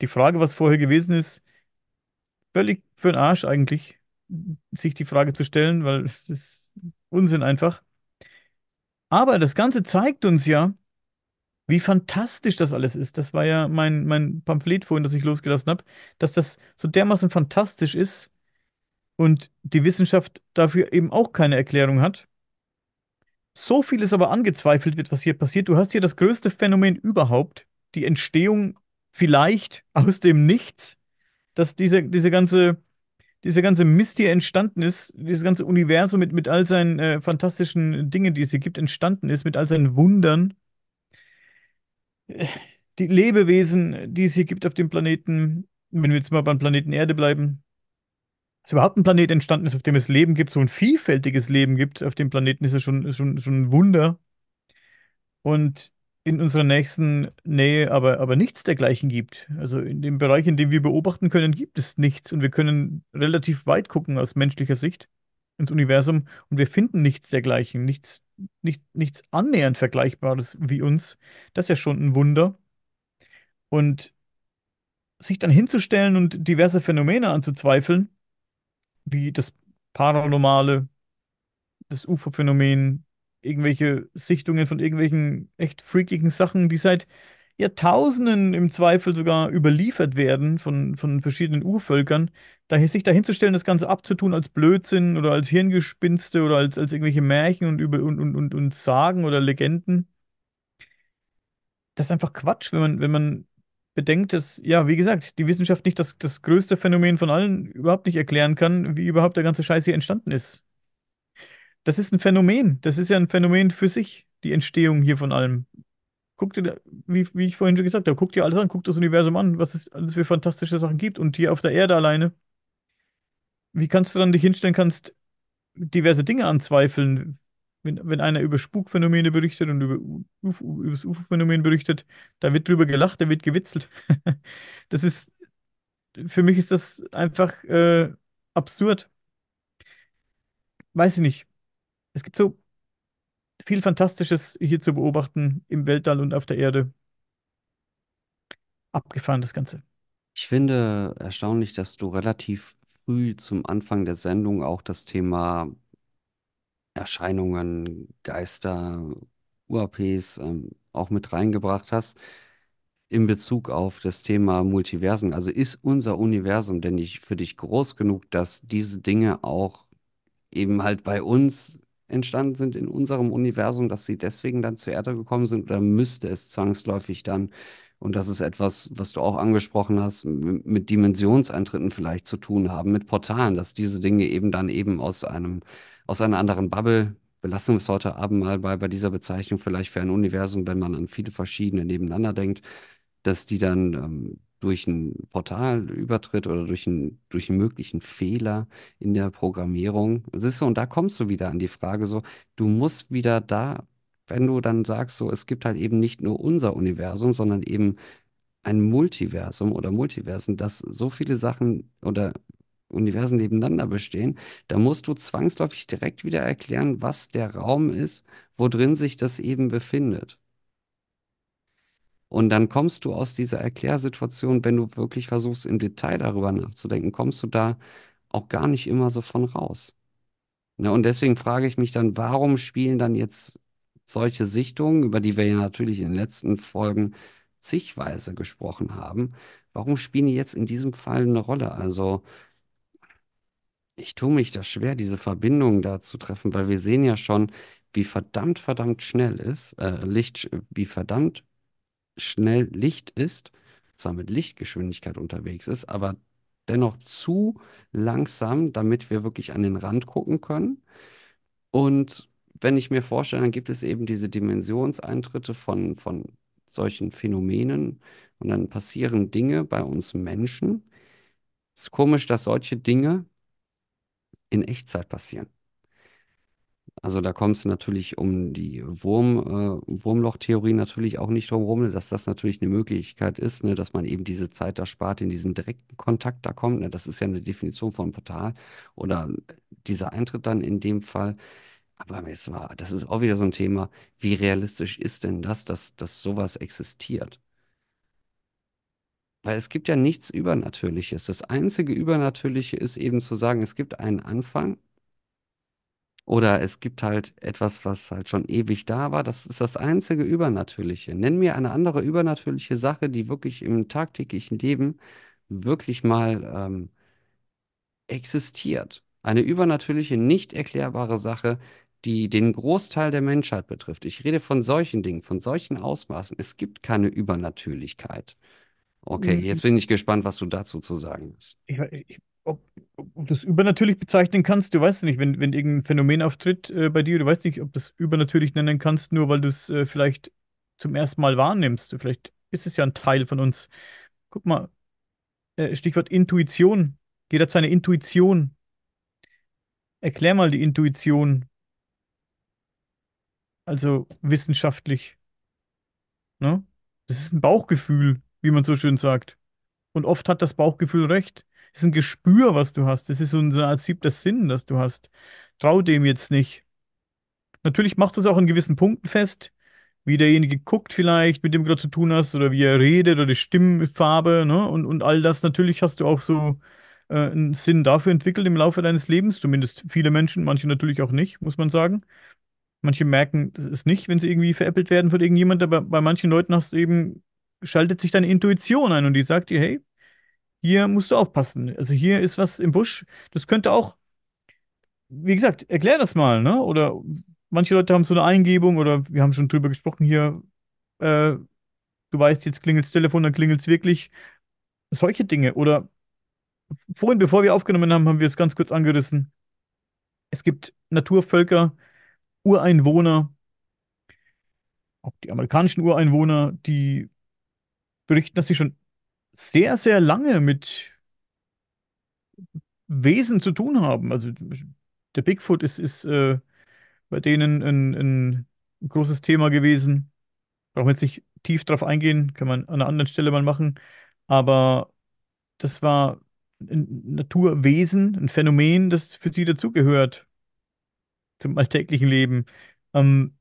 Speaker 1: Die Frage, was vorher gewesen ist, völlig für den Arsch eigentlich, sich die Frage zu stellen, weil [laughs] es ist Unsinn einfach. Aber das Ganze zeigt uns ja, wie fantastisch das alles ist. Das war ja mein, mein Pamphlet vorhin, das ich losgelassen habe, dass das so dermaßen fantastisch ist, und die Wissenschaft dafür eben auch keine Erklärung hat. So viel ist aber angezweifelt wird, was hier passiert. Du hast hier das größte Phänomen überhaupt, die Entstehung vielleicht aus dem Nichts, dass diese, diese ganze, dieser ganze Mist hier entstanden ist, dieses ganze Universum mit, mit all seinen äh, fantastischen Dingen, die es hier gibt, entstanden ist, mit all seinen Wundern. Die Lebewesen, die es hier gibt auf dem Planeten, wenn wir jetzt mal beim Planeten Erde bleiben, dass überhaupt ein Planet entstanden ist, auf dem es Leben gibt, so ein vielfältiges Leben gibt auf dem Planeten, ist ja schon, schon, schon ein Wunder. Und in unserer nächsten Nähe aber, aber nichts dergleichen gibt. Also in dem Bereich, in dem wir beobachten können, gibt es nichts. Und wir können relativ weit gucken aus menschlicher Sicht ins Universum und wir finden nichts dergleichen, nichts, nicht, nichts annähernd Vergleichbares wie uns. Das ist ja schon ein Wunder. Und sich dann hinzustellen und diverse Phänomene anzuzweifeln, wie das Paranormale, das UFO-Phänomen, irgendwelche Sichtungen von irgendwelchen echt freakigen Sachen, die seit Jahrtausenden im Zweifel sogar überliefert werden von, von verschiedenen Urvölkern, da, sich dahinzustellen, das Ganze abzutun als Blödsinn oder als Hirngespinste oder als, als irgendwelche Märchen und, über, und, und, und, und Sagen oder Legenden, das ist einfach Quatsch, wenn man, wenn man bedenkt, dass, ja, wie gesagt, die Wissenschaft nicht das, das größte Phänomen von allen überhaupt nicht erklären kann, wie überhaupt der ganze Scheiß hier entstanden ist. Das ist ein Phänomen. Das ist ja ein Phänomen für sich, die Entstehung hier von allem. Guck dir, wie, wie ich vorhin schon gesagt habe, guck dir alles an, guck das Universum an, was es alles für fantastische Sachen gibt und hier auf der Erde alleine. Wie kannst du dann dich hinstellen, kannst diverse Dinge anzweifeln? wenn, wenn einer über Spukphänomene berichtet und über, Uf, über das UFO-Phänomen berichtet, da wird drüber gelacht, da wird gewitzelt. [laughs] das ist, für mich ist das einfach äh, absurd. Weiß ich nicht. Es gibt so viel Fantastisches hier zu beobachten im Weltall und auf der Erde. Abgefahren das Ganze.
Speaker 2: Ich finde erstaunlich, dass du relativ früh zum Anfang der Sendung auch das Thema Erscheinungen, Geister, UAPs ähm, auch mit reingebracht hast in Bezug auf das Thema Multiversen. Also ist unser Universum denn nicht für dich groß genug, dass diese Dinge auch eben halt bei uns entstanden sind in unserem Universum, dass sie deswegen dann zur Erde gekommen sind oder müsste es zwangsläufig dann, und das ist etwas, was du auch angesprochen hast, mit Dimensionseintritten vielleicht zu tun haben, mit Portalen, dass diese Dinge eben dann eben aus einem aus einer anderen Bubble. Belassen wir es heute Abend mal bei, bei dieser Bezeichnung vielleicht für ein Universum, wenn man an viele verschiedene nebeneinander denkt, dass die dann ähm, durch Portal übertritt oder durch einen, durch einen möglichen Fehler in der Programmierung. Siehst du, und da kommst du wieder an die Frage so, du musst wieder da, wenn du dann sagst, so, es gibt halt eben nicht nur unser Universum, sondern eben ein Multiversum oder Multiversen, das so viele Sachen oder Universen nebeneinander bestehen, da musst du zwangsläufig direkt wieder erklären, was der Raum ist, worin sich das eben befindet. Und dann kommst du aus dieser Erklärsituation, wenn du wirklich versuchst, im Detail darüber nachzudenken, kommst du da auch gar nicht immer so von raus. Ne, und deswegen frage ich mich dann, warum spielen dann jetzt solche Sichtungen, über die wir ja natürlich in den letzten Folgen zigweise gesprochen haben, warum spielen die jetzt in diesem Fall eine Rolle? Also ich tue mich da schwer, diese Verbindung da zu treffen, weil wir sehen ja schon, wie verdammt, verdammt schnell ist, äh, Licht, äh, wie verdammt schnell Licht ist, zwar mit Lichtgeschwindigkeit unterwegs ist, aber dennoch zu langsam, damit wir wirklich an den Rand gucken können. Und wenn ich mir vorstelle, dann gibt es eben diese Dimensionseintritte von, von solchen Phänomenen und dann passieren Dinge bei uns Menschen. Es ist komisch, dass solche Dinge in Echtzeit passieren. Also da kommt es natürlich um die Wurm, äh, wurmloch natürlich auch nicht drum herum, ne, dass das natürlich eine Möglichkeit ist, ne, dass man eben diese Zeit da spart, in diesen direkten Kontakt da kommt. Ne, das ist ja eine Definition von Portal oder dieser Eintritt dann in dem Fall. Aber jetzt war, das ist auch wieder so ein Thema, wie realistisch ist denn das, dass, dass sowas existiert? Weil es gibt ja nichts Übernatürliches. Das einzige Übernatürliche ist eben zu sagen, es gibt einen Anfang oder es gibt halt etwas, was halt schon ewig da war. Das ist das einzige Übernatürliche. Nenn mir eine andere übernatürliche Sache, die wirklich im tagtäglichen Leben wirklich mal ähm, existiert. Eine übernatürliche, nicht erklärbare Sache, die den Großteil der Menschheit betrifft. Ich rede von solchen Dingen, von solchen Ausmaßen. Es gibt keine Übernatürlichkeit. Okay, mhm. jetzt bin ich gespannt, was du dazu zu sagen hast.
Speaker 1: Ich, ich, ob, ob das übernatürlich bezeichnen kannst, du weißt nicht, wenn, wenn irgendein Phänomen auftritt äh, bei dir, du weißt nicht, ob du das übernatürlich nennen kannst, nur weil du es äh, vielleicht zum ersten Mal wahrnimmst. Vielleicht ist es ja ein Teil von uns. Guck mal, äh, Stichwort Intuition. Jeder hat seine Intuition. Erklär mal die Intuition. Also wissenschaftlich. Ne? Das ist ein Bauchgefühl wie man so schön sagt. Und oft hat das Bauchgefühl recht. Es ist ein Gespür, was du hast. Es ist so eine Art siebter Sinn, das du hast. Trau dem jetzt nicht. Natürlich machst du es auch an gewissen Punkten fest, wie derjenige guckt vielleicht, mit dem du gerade zu tun hast, oder wie er redet, oder die Stimmfarbe, ne? Und, und all das. Natürlich hast du auch so äh, einen Sinn dafür entwickelt im Laufe deines Lebens, zumindest viele Menschen, manche natürlich auch nicht, muss man sagen. Manche merken es nicht, wenn sie irgendwie veräppelt werden von irgendjemand, aber bei manchen Leuten hast du eben schaltet sich deine Intuition ein und die sagt dir, hey, hier musst du aufpassen. Also hier ist was im Busch. Das könnte auch, wie gesagt, erklär das mal, ne? Oder manche Leute haben so eine Eingebung oder wir haben schon drüber gesprochen hier, äh, du weißt, jetzt klingelt das Telefon, dann klingelt es wirklich. Solche Dinge. Oder vorhin, bevor wir aufgenommen haben, haben wir es ganz kurz angerissen. Es gibt Naturvölker, Ureinwohner, auch die amerikanischen Ureinwohner, die berichten, dass sie schon sehr, sehr lange mit Wesen zu tun haben. Also der Bigfoot ist, ist äh, bei denen ein, ein großes Thema gewesen. Brauchen wir jetzt nicht tief drauf eingehen, kann man an einer anderen Stelle mal machen. Aber das war ein Naturwesen, ein Phänomen, das für sie dazugehört zum alltäglichen Leben. Ähm,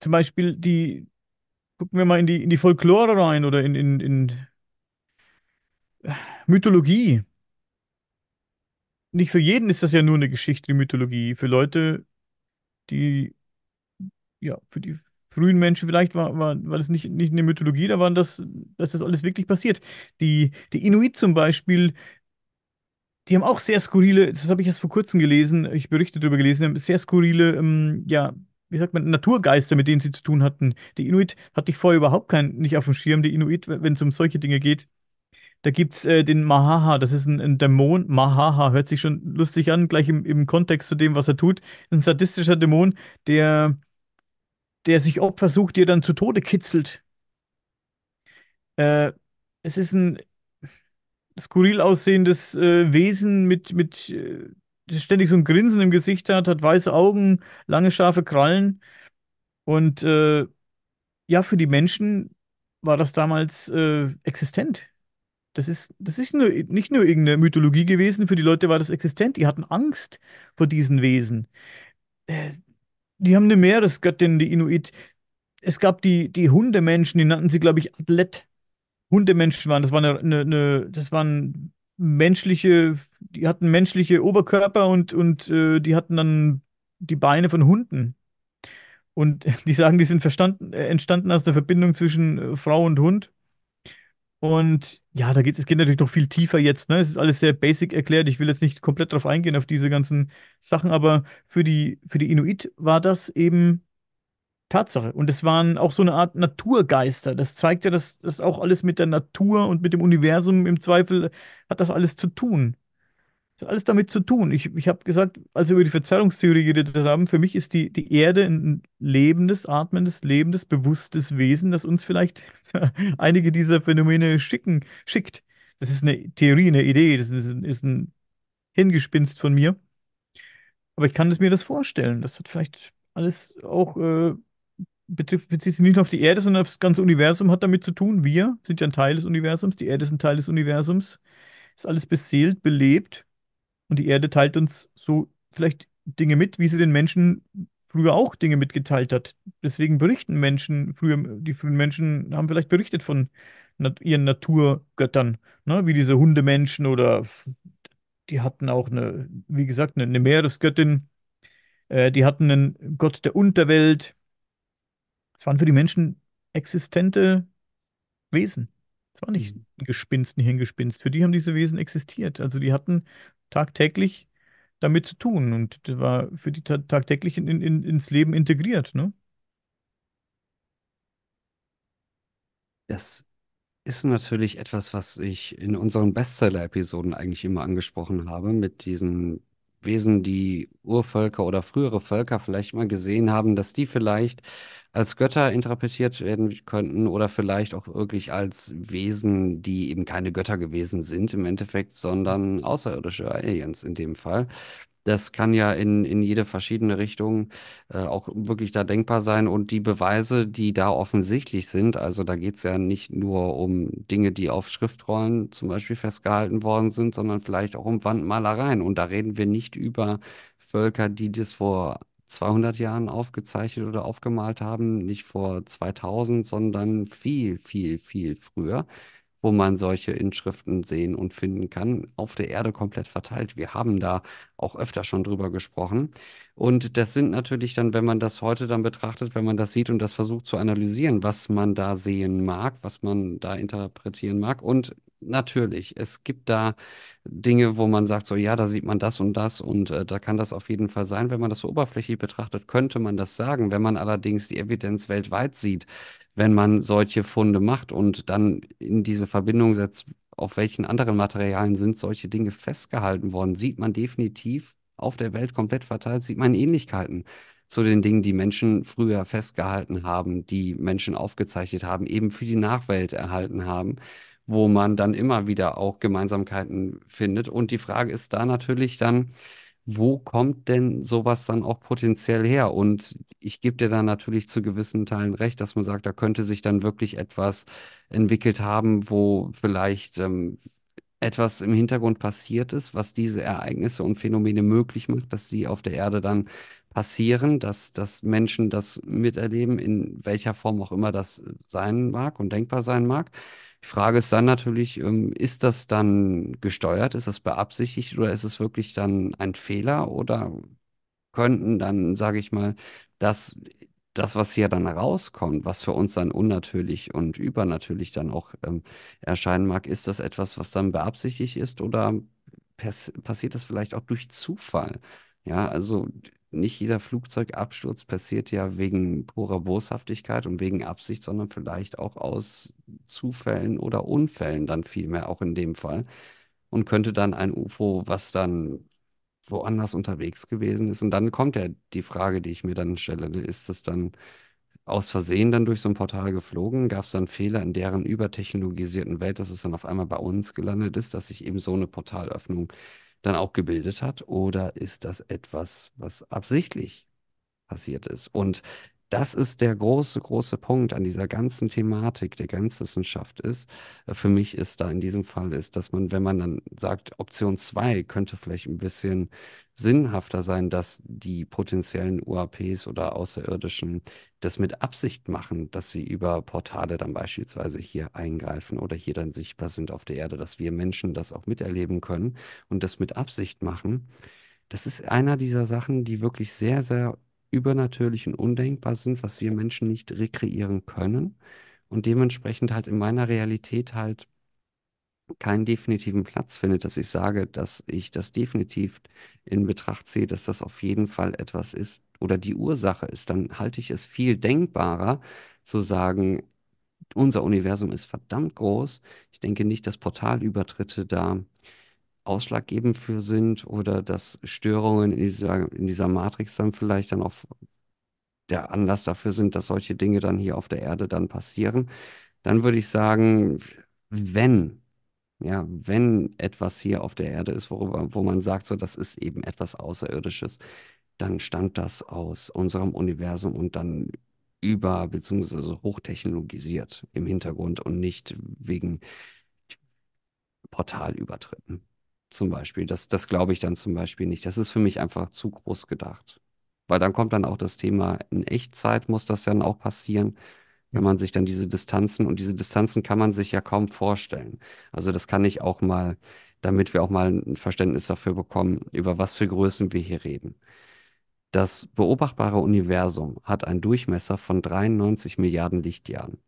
Speaker 1: zum Beispiel die, gucken wir mal in die, in die Folklore rein oder in, in, in Mythologie. Nicht für jeden ist das ja nur eine Geschichte, die Mythologie. Für Leute, die, ja, für die frühen Menschen vielleicht war, war, war das nicht, nicht eine Mythologie, da waren das, dass das alles wirklich passiert. Die, die Inuit zum Beispiel, die haben auch sehr skurrile, das habe ich erst vor kurzem gelesen, ich Berichte darüber gelesen, sehr skurrile ähm, ja, wie sagt man, Naturgeister, mit denen sie zu tun hatten. Die Inuit hatte ich vorher überhaupt kein, nicht auf dem Schirm. Die Inuit, wenn es um solche Dinge geht, da gibt es äh, den Mahaha, das ist ein, ein, Dämon. Mahaha hört sich schon lustig an, gleich im, im Kontext zu dem, was er tut. Ein sadistischer Dämon, der, der sich Opfer sucht, die er dann zu Tode kitzelt. Äh, es ist ein skurril aussehendes äh, Wesen mit, mit äh, ständig so ein Grinsen im Gesicht hat, hat weiße Augen, lange scharfe Krallen. Und äh, ja, für die Menschen war das damals äh, existent. Das ist, das ist nur, nicht nur irgendeine Mythologie gewesen, für die Leute war das existent. Die hatten Angst vor diesen Wesen. Äh, die haben eine Meeresgöttin, die Inuit. Es gab die, die Hundemenschen, die nannten sie, glaube ich, Athlet. Hundemenschen waren, das war eine, eine das waren menschliche, die hatten menschliche Oberkörper und, und äh, die hatten dann die Beine von Hunden. Und [laughs] die sagen, die sind äh, entstanden aus der Verbindung zwischen äh, Frau und Hund. Und ja, da geht es geht natürlich noch viel tiefer jetzt. Ne? Es ist alles sehr basic erklärt. Ich will jetzt nicht komplett darauf eingehen, auf diese ganzen Sachen, aber für die, für die Inuit war das eben Tatsache. Und es waren auch so eine Art Naturgeister. Das zeigt ja, dass das auch alles mit der Natur und mit dem Universum im Zweifel hat das alles zu tun. Das hat alles damit zu tun. Ich, ich habe gesagt, als wir über die Verzerrungstheorie geredet haben, für mich ist die, die Erde ein lebendes, atmendes, lebendes, bewusstes Wesen, das uns vielleicht [laughs] einige dieser Phänomene schicken, schickt. Das ist eine Theorie, eine Idee, das ist ein, ist ein Hingespinst von mir. Aber ich kann mir das vorstellen. Das hat vielleicht alles auch äh, betrifft, bezieht sich nicht nur auf die Erde, sondern auf das ganze Universum hat damit zu tun. Wir sind ja ein Teil des Universums, die Erde ist ein Teil des Universums. Ist alles beseelt, belebt und die Erde teilt uns so vielleicht Dinge mit, wie sie den Menschen früher auch Dinge mitgeteilt hat. Deswegen berichten Menschen, früher, die frühen Menschen haben vielleicht berichtet von ihren Naturgöttern, ne? wie diese Hundemenschen oder die hatten auch eine, wie gesagt, eine, eine Meeresgöttin, äh, die hatten einen Gott der Unterwelt, es waren für die Menschen existente Wesen. Es waren nicht mhm. ein Gespinst, ein Hirngespinst. Für die haben diese Wesen existiert. Also die hatten tagtäglich damit zu tun und das war für die tagtäglich in, in, ins Leben integriert. Ne?
Speaker 2: Das ist natürlich etwas, was ich in unseren Bestseller-Episoden eigentlich immer angesprochen habe, mit diesen Wesen, die Urvölker oder frühere Völker vielleicht mal gesehen haben, dass die vielleicht als Götter interpretiert werden könnten oder vielleicht auch wirklich als Wesen, die eben keine Götter gewesen sind im Endeffekt, sondern außerirdische Aliens in dem Fall. Das kann ja in, in jede verschiedene Richtung äh, auch wirklich da denkbar sein. Und die Beweise, die da offensichtlich sind, also da geht es ja nicht nur um Dinge, die auf Schriftrollen zum Beispiel festgehalten worden sind, sondern vielleicht auch um Wandmalereien. Und da reden wir nicht über Völker, die das vor 200 Jahren aufgezeichnet oder aufgemalt haben, nicht vor 2000, sondern viel, viel, viel früher wo man solche Inschriften sehen und finden kann, auf der Erde komplett verteilt. Wir haben da auch öfter schon drüber gesprochen. Und das sind natürlich dann, wenn man das heute dann betrachtet, wenn man das sieht und das versucht zu analysieren, was man da sehen mag, was man da interpretieren mag. Und natürlich, es gibt da Dinge, wo man sagt, so ja, da sieht man das und das und äh, da kann das auf jeden Fall sein. Wenn man das so oberflächlich betrachtet, könnte man das sagen. Wenn man allerdings die Evidenz weltweit sieht, wenn man solche Funde macht und dann in diese Verbindung setzt, auf welchen anderen Materialien sind solche Dinge festgehalten worden, sieht man definitiv auf der Welt komplett verteilt, sieht man Ähnlichkeiten zu den Dingen, die Menschen früher festgehalten haben, die Menschen aufgezeichnet haben, eben für die Nachwelt erhalten haben, wo man dann immer wieder auch Gemeinsamkeiten findet. Und die Frage ist da natürlich dann, wo kommt denn sowas dann auch potenziell her? Und ich gebe dir da natürlich zu gewissen Teilen recht, dass man sagt, da könnte sich dann wirklich etwas entwickelt haben, wo vielleicht ähm, etwas im Hintergrund passiert ist, was diese Ereignisse und Phänomene möglich macht, dass sie auf der Erde dann passieren, dass, dass Menschen das miterleben, in welcher Form auch immer das sein mag und denkbar sein mag. Die Frage ist dann natürlich, ähm, ist das dann gesteuert, ist das beabsichtigt oder ist es wirklich dann ein Fehler oder könnten dann, sage ich mal, das, das, was hier dann rauskommt, was für uns dann unnatürlich und übernatürlich dann auch ähm, erscheinen mag, ist das etwas, was dann beabsichtigt ist oder passiert das vielleicht auch durch Zufall? Ja, also nicht jeder Flugzeugabsturz passiert ja wegen purer Boshaftigkeit und wegen Absicht, sondern vielleicht auch aus Zufällen oder Unfällen dann vielmehr auch in dem Fall. Und könnte dann ein UFO, was dann woanders unterwegs gewesen ist. Und dann kommt ja die Frage, die ich mir dann stelle, ne? ist das dann aus Versehen dann durch so ein Portal geflogen? Gab es dann Fehler in deren übertechnologisierten Welt, dass es dann auf einmal bei uns gelandet ist, dass sich eben so eine Portalöffnung äh, dann auch gebildet hat? Oder ist das etwas, was absichtlich passiert ist? Und das ist der große, große Punkt an dieser ganzen Thematik der Grenzwissenschaft ist, äh, für mich ist da in diesem Fall ist, dass man, wenn man dann sagt, Option 2 könnte vielleicht ein bisschen sinnhafter sein, dass die potenziellen UAPs oder Außerirdischen das mit Absicht machen, dass sie über Portale dann beispielsweise hier eingreifen oder hier dann sichtbar sind auf der Erde, dass wir Menschen das auch miterleben können und das mit Absicht machen. Das ist einer dieser Sachen, die wirklich sehr, sehr übernatürlich und undenkbar sind, was wir Menschen nicht rekreieren können und dementsprechend halt in meiner Realität halt keinen definitiven Platz findet, dass ich sage, dass ich das definitiv in Betracht ziehe, dass das auf jeden Fall etwas ist oder die Ursache ist, dann halte ich es viel denkbarer zu sagen, unser Universum ist verdammt groß. Ich denke nicht, dass Portalübertritte da ausschlaggebend für sind oder dass Störungen in dieser, in dieser Matrix dann vielleicht dann auch der Anlass dafür sind, dass solche Dinge dann hier auf der Erde dann passieren. Dann würde ich sagen, wenn ja, wenn etwas hier auf der Erde ist, worüber, wo man sagt, so, das ist eben etwas Außerirdisches, dann stammt das aus unserem Universum und dann über- bzw. hochtechnologisiert im Hintergrund und nicht wegen Portalübertritten. Zum Beispiel. Das, das glaube ich dann zum Beispiel nicht. Das ist für mich einfach zu groß gedacht. Weil dann kommt dann auch das Thema, in Echtzeit muss das dann auch passieren wenn man sich dann diese Distanzen und diese Distanzen kann man sich ja kaum vorstellen. Also das kann ich auch mal, damit wir auch mal ein Verständnis dafür bekommen, über was für Größen wir hier reden. Das beobachtbare Universum hat einen Durchmesser von 93 Milliarden Lichtjahren.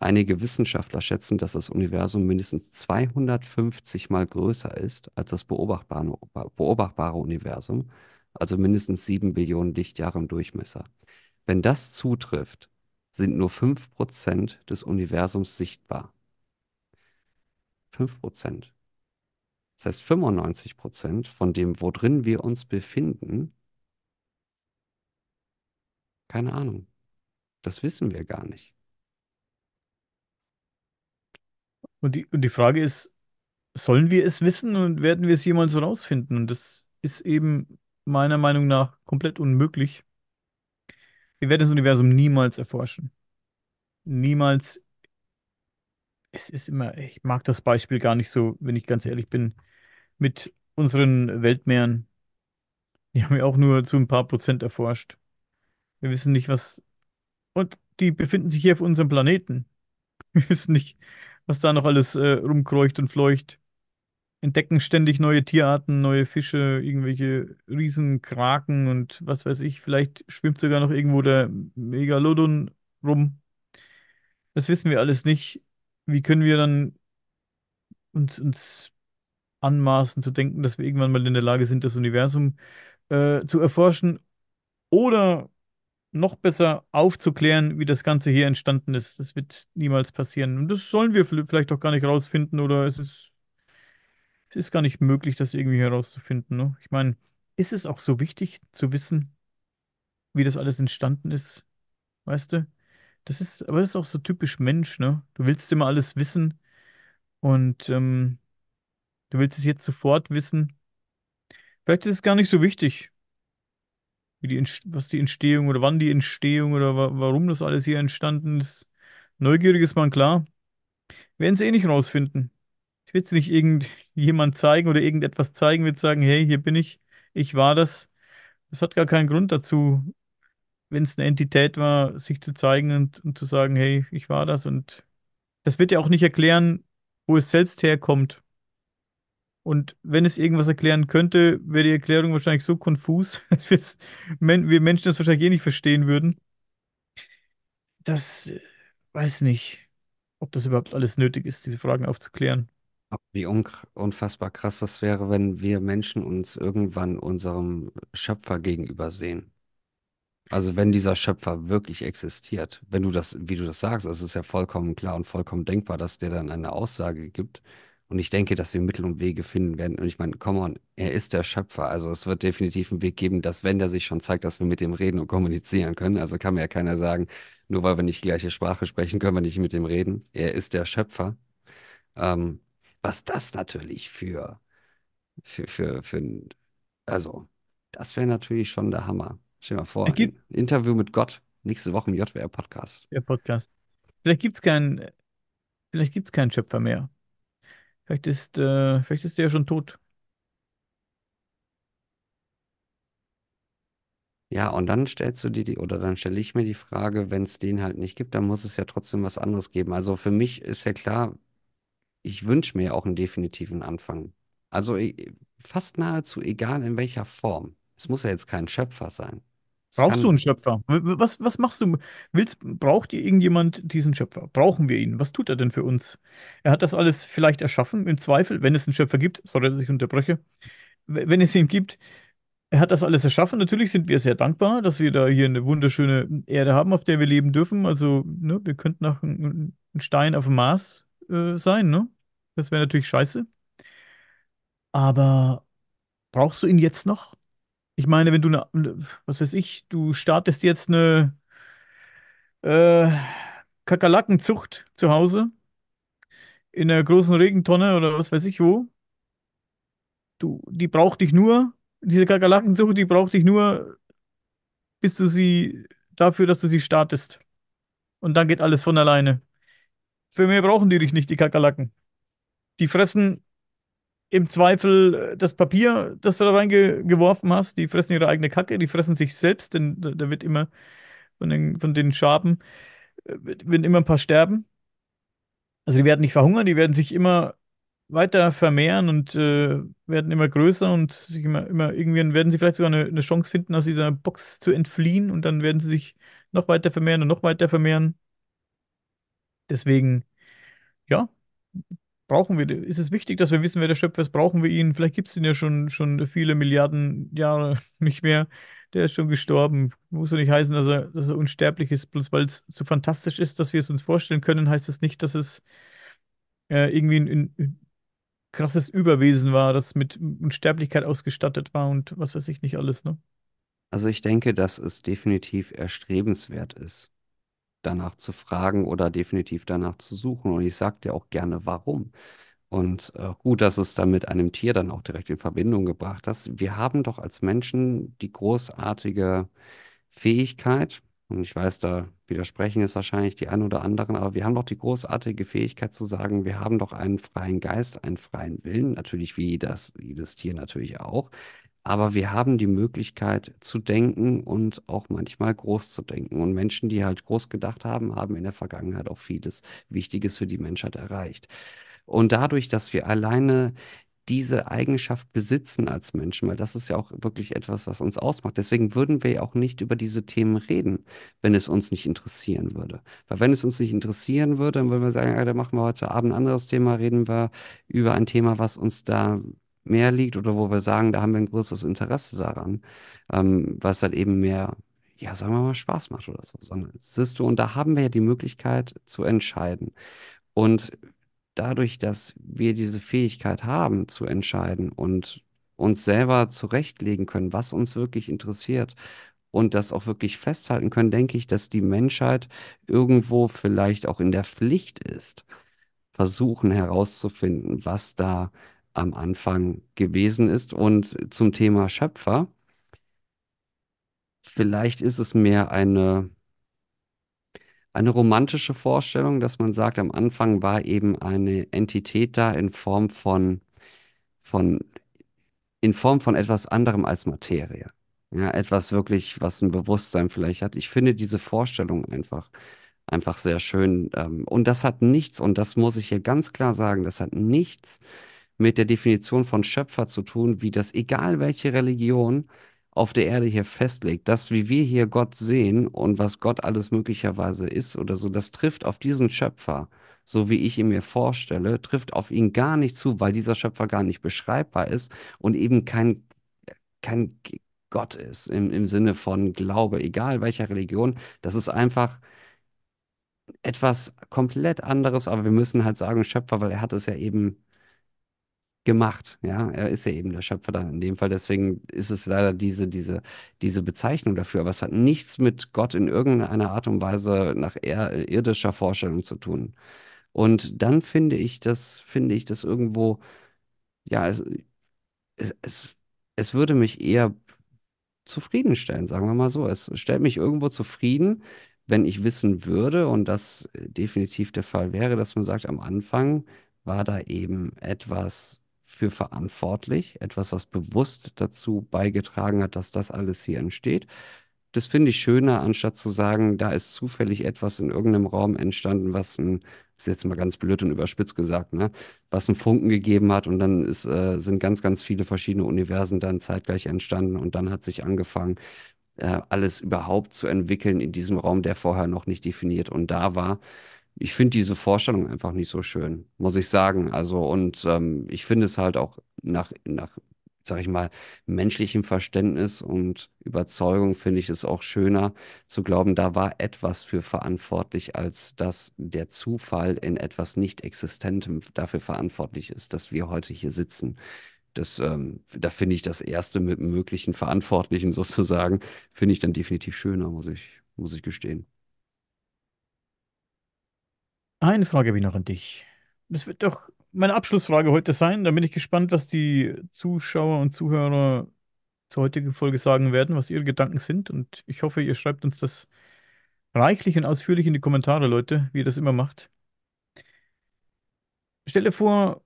Speaker 2: Einige Wissenschaftler schätzen, dass das Universum mindestens 250 mal größer ist als das beobachtbare, beobachtbare Universum, also mindestens 7 Billionen Lichtjahre im Durchmesser. Wenn das zutrifft, sind nur 5% des Universums sichtbar. 5%. Das heißt, 95% von dem, worin wir uns befinden,
Speaker 1: keine Ahnung. Das wissen wir gar nicht. Und die, und die Frage ist, sollen wir es wissen und werden wir es jemals rausfinden? Und das ist eben meiner Meinung nach komplett unmöglich, wir werden das Universum niemals erforschen. Niemals. Es ist immer, ich mag das Beispiel gar nicht so, wenn ich ganz ehrlich bin, mit unseren Weltmeeren. Die haben wir auch nur zu ein paar Prozent erforscht. Wir wissen nicht, was. Und die befinden sich hier auf unserem Planeten. [laughs] Wir wissen nicht, was da noch alles äh, rumkreucht und fleucht entdecken ständig neue Tierarten, neue Fische, irgendwelche Riesenkraken und was weiß ich. Vielleicht schwimmt sogar noch irgendwo der Megalodon rum. Das wissen wir alles nicht. Wie können wir dann uns, uns anmaßen zu denken, dass wir irgendwann mal in der Lage sind, das Universum äh, zu erforschen oder noch besser aufzuklären, wie das Ganze hier entstanden ist. Das wird niemals passieren. Und das sollen wir vielleicht auch gar nicht rausfinden oder es ist es ist gar nicht möglich, das irgendwie herauszufinden. Ne? Ich meine, ist es auch so wichtig zu wissen, wie das alles entstanden ist? Weißt du? Das ist, aber das ist auch so typisch Mensch, ne? Du willst immer alles wissen und ähm, du willst es jetzt sofort wissen. Vielleicht ist es gar nicht so wichtig, wie die, was die Entstehung oder wann die Entstehung oder wa warum das alles hier entstanden ist. Neugierig ist man klar. Werden sie eh nicht rausfinden ich will es nicht irgendjemand zeigen oder irgendetwas zeigen, wird sagen, hey, hier bin ich, ich war das. Es hat gar keinen Grund dazu, wenn es eine Entität war, sich zu zeigen und, und zu sagen, hey, ich war das. Und das wird ja auch nicht erklären, wo es selbst herkommt. Und wenn es irgendwas erklären könnte, wäre die Erklärung wahrscheinlich so konfus, [laughs] dass men wir Menschen das wahrscheinlich eh nicht verstehen würden. Das äh, weiß nicht, ob das überhaupt alles nötig ist, diese Fragen aufzuklären.
Speaker 2: Wie un unfassbar krass das wäre, wenn wir Menschen uns irgendwann unserem Schöpfer gegenüber sehen. Also wenn dieser Schöpfer wirklich existiert, wenn du das, wie du das sagst, es ist ja vollkommen klar und vollkommen denkbar, dass der dann eine Aussage gibt. Und ich denke, dass wir Mittel und Wege finden werden. Und ich meine, come on, er ist der Schöpfer. Also es wird definitiv einen Weg geben, dass wenn der sich schon zeigt, dass wir mit dem reden und kommunizieren können. Also kann mir ja keiner sagen, nur weil wir nicht die gleiche Sprache sprechen, können wir nicht mit dem reden. Er ist der Schöpfer. Ähm, was das natürlich für, für, für, für also, das wäre natürlich schon der Hammer. Stell dir mal vor, ein Interview mit Gott nächste Woche im JWR-Podcast.
Speaker 1: Der Podcast. Vielleicht gibt es keinen, vielleicht gibt's keinen Schöpfer mehr. Vielleicht ist, äh, vielleicht ist er ja schon tot.
Speaker 2: Ja, und dann stellst du dir die, oder dann stelle ich mir die Frage, wenn es den halt nicht gibt, dann muss es ja trotzdem was anderes geben. Also für mich ist ja klar, ich wünsche mir ja auch einen definitiven Anfang. Also e, fast nahezu egal in welcher Form. Es muss ja jetzt kein Schöpfer sein.
Speaker 1: Es Brauchst du einen Schöpfer? Was, was machst du? Willst, braucht dir irgendjemand diesen Schöpfer? Brauchen wir ihn? Was tut er denn für uns? Er hat das alles vielleicht erschaffen, im Zweifel, wenn es einen Schöpfer gibt. Sorry, dass ich unterbreche. Wenn es ihn gibt, er hat das alles erschaffen. Natürlich sind wir sehr dankbar, dass wir da hier eine wunderschöne Erde haben, auf der wir leben dürfen. Also, ne, wir könnten nach einem Stein auf dem Mars äh, sein, ne? Das wäre natürlich scheiße. Aber brauchst du ihn jetzt noch? Ich meine, wenn du eine, ne, was weiß ich, du startest jetzt eine äh, Kakerlakenzucht zu Hause in der großen Regentonne oder was weiß ich wo. Du, die braucht dich nur, diese Kakerlakenzucht, die braucht dich nur, bis du sie dafür, dass du sie startest. Und dann geht alles von alleine. Für mehr brauchen die dich nicht, die Kakerlaken. Die fressen im Zweifel äh, das Papier, das du da reingeworfen hast. Die fressen ihre eigene Kacke, die fressen sich selbst, denn da wird immer von den, von den Schaben, äh, werden immer ein paar sterben. Also die werden nicht verhungern, die werden sich immer weiter vermehren und äh, werden immer größer und sich immer, immer irgendwann werden sie vielleicht sogar eine, eine Chance finden, aus dieser Box zu entfliehen und dann werden sie sich noch weiter vermehren und noch weiter vermehren. Deswegen, ja, brauchen wir, ist es wichtig, dass wir wissen, wer der Schöpfer ist, brauchen wir ihn. Vielleicht gibt es ihn ja schon, schon viele Milliarden Jahre [laughs] nicht mehr. Der ist schon gestorben. Muss doch nicht heißen, dass er, dass er unsterblich ist. Bloß weil es so fantastisch ist, dass wir es uns vorstellen können, heißt das nicht, dass es äh, irgendwie ein, ein krasses Überwesen war, das mit Unsterblichkeit ausgestattet war und was weiß ich nicht alles, ne?
Speaker 2: Also ich denke, dass es definitiv erstrebenswert ist, danach zu fragen oder definitiv danach zu suchen. Und ich sage dir auch gerne, warum. Und äh, gut, dass du es dann mit einem Tier dann auch direkt in Verbindung gebracht hast. Wir haben doch als Menschen die großartige Fähigkeit, und ich weiß, da widersprechen es wahrscheinlich die einen oder anderen, aber wir haben doch die großartige Fähigkeit zu sagen, wir haben doch einen freien Geist, einen freien Willen, natürlich wie das, jedes Tier natürlich auch. Aber wir haben die Möglichkeit zu denken und auch manchmal groß zu denken. Und Menschen, die halt groß gedacht haben, haben in der Vergangenheit auch vieles Wichtiges für die Menschheit erreicht. Und dadurch, dass wir alleine diese Eigenschaft besitzen als Menschen, weil das ist ja auch wirklich etwas, was uns ausmacht. Deswegen würden wir ja auch nicht über diese Themen reden, wenn es uns nicht interessieren würde. Weil wenn es uns nicht interessieren würde, dann würden wir sagen, ja, dann machen wir heute Abend ein anderes Thema, reden wir über ein Thema, was uns da mehr liegt oder wo wir sagen, da haben wir ein größeres Interesse daran, ähm, was halt eben mehr, ja, sagen wir mal, Spaß macht oder so. Sondern, siehst du, und da haben wir ja die Möglichkeit zu entscheiden. Und dadurch, dass wir diese Fähigkeit haben zu entscheiden und uns selber zurechtlegen können, was uns wirklich interessiert und das auch wirklich festhalten können, denke ich, dass die Menschheit irgendwo vielleicht auch in der Pflicht ist, versuchen herauszufinden, was da am Anfang gewesen ist. Und zum Thema Schöpfer, vielleicht ist es mehr eine, eine romantische Vorstellung, dass man sagt, am Anfang war eben eine Entität da in Form von, von, in Form von etwas anderem als Materie. Ja, etwas wirklich, was ein Bewusstsein vielleicht hat. Ich finde diese Vorstellung einfach, einfach sehr schön. Ähm, und das hat nichts, und das muss ich hier ganz klar sagen, das hat nichts mit der Definition von Schöpfer zu tun, wie das egal welche Religion auf der Erde hier festlegt. Das, wie wir hier Gott sehen und was Gott alles möglicherweise ist oder so, das trifft auf diesen Schöpfer, so wie ich ihn mir vorstelle, trifft auf ihn gar nicht zu, weil dieser Schöpfer gar nicht beschreibbar ist und eben kein, kein Gott ist im, im Sinne von Glaube, egal welcher Religion. Das ist einfach etwas komplett anderes, aber wir müssen halt sagen Schöpfer, weil er hat es ja eben gemacht. Ja, er ist ja eben der Schöpfer dann in dem Fall. Deswegen ist es leider diese, diese, diese Bezeichnung dafür. Aber es hat nichts mit Gott in irgendeiner Art und Weise nach er, irdischer Vorstellung zu tun. Und dann finde ich das, finde ich das irgendwo, ja, es, es, es, es würde mich eher zufriedenstellen, sagen wir mal so. Es stellt mich irgendwo zufrieden, wenn ich wissen würde, und das definitiv der Fall wäre, dass man sagt, am Anfang war da eben etwas für verantwortlich, etwas, was bewusst dazu beigetragen hat, dass das alles hier entsteht. Das finde ich schöner, anstatt zu sagen, da ist zufällig etwas in irgendeinem Raum entstanden, was ein, ist jetzt mal ganz blöd und überspitzt gesagt, ne, was einen Funken gegeben hat und dann ist, äh, sind ganz, ganz viele verschiedene Universen dann zeitgleich entstanden und dann hat sich angefangen, äh, alles überhaupt zu entwickeln in diesem Raum, der vorher noch nicht definiert und da war ich finde diese Vorstellung einfach nicht so schön, muss ich sagen. Also, und ähm, ich finde es halt auch nach, nach, sag ich mal, menschlichem Verständnis und Überzeugung finde ich es auch schöner zu glauben, da war etwas für verantwortlich, als dass der Zufall in etwas nicht existentem dafür verantwortlich ist, dass wir heute hier sitzen. Das, ähm, da finde ich das erste mit möglichen Verantwortlichen [laughs] sozusagen, finde ich dann definitiv schöner, muss ich, muss ich gestehen.
Speaker 1: Eine Frage habe ich noch an dich. Das wird doch meine Abschlussfrage heute sein. Da bin ich gespannt, was die Zuschauer und Zuhörer zur heutigen Folge sagen werden, was ihre Gedanken sind. Und ich hoffe, ihr schreibt uns das reichlich und ausführlich in die Kommentare, Leute, wie ihr das immer macht. Stell dir vor,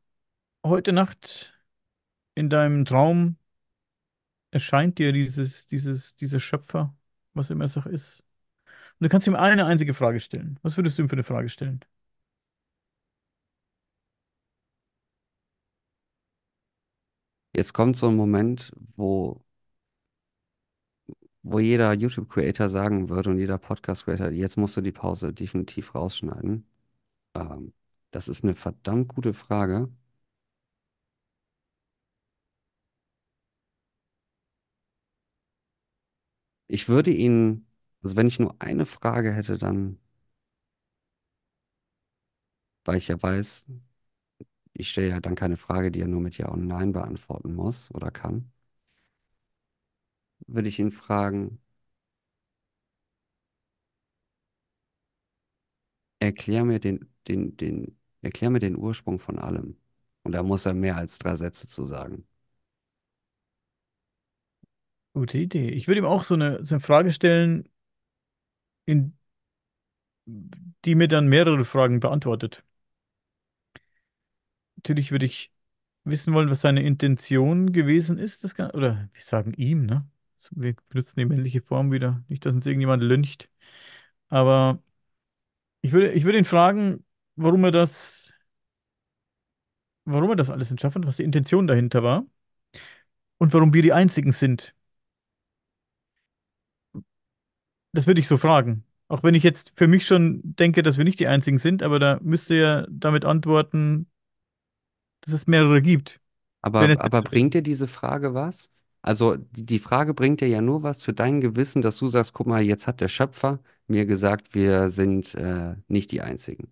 Speaker 1: heute Nacht in deinem Traum erscheint dir dieses, dieses, dieser Schöpfer, was immer es auch ist. Und du kannst ihm eine einzige Frage stellen. Was würdest du ihm für eine Frage stellen?
Speaker 2: Jetzt kommt so ein Moment, wo, wo jeder YouTube-Creator sagen wird und jeder Podcast-Creator, jetzt musst du die Pause definitiv rausschneiden. Ähm, das ist eine verdammt gute Frage. Ich würde Ihnen, also wenn ich nur eine Frage hätte, dann, weil ich ja weiß, ich stelle ja dann keine Frage, die er nur mit Ja und Nein beantworten muss oder kann, würde ich ihn fragen, erklär mir den, den, den, erklär mir den Ursprung von allem. Und da muss er mehr als drei Sätze zu
Speaker 1: sagen. Gute Idee. Ich würde ihm auch so eine, so eine Frage stellen, in, die mir dann mehrere Fragen beantwortet natürlich würde ich wissen wollen, was seine Intention gewesen ist. Das kann, oder wir sagen ihm, ne? Wir benutzen die männliche Form wieder. Nicht, dass uns irgendjemand lyncht. Aber ich würde, ich würde ihn fragen, warum er das, warum er das alles entschaffen hat, was die Intention dahinter war und warum wir die Einzigen sind. Das würde ich so fragen. Auch wenn ich jetzt für mich schon denke, dass wir nicht die Einzigen sind, aber da müsste er damit antworten, dass es mehrere gibt. Aber,
Speaker 2: aber bringt dir diese Frage was? Also die Frage bringt dir ja nur was für dein Gewissen, dass du sagst, guck mal, jetzt hat der Schöpfer mir gesagt, wir sind äh, nicht die Einzigen.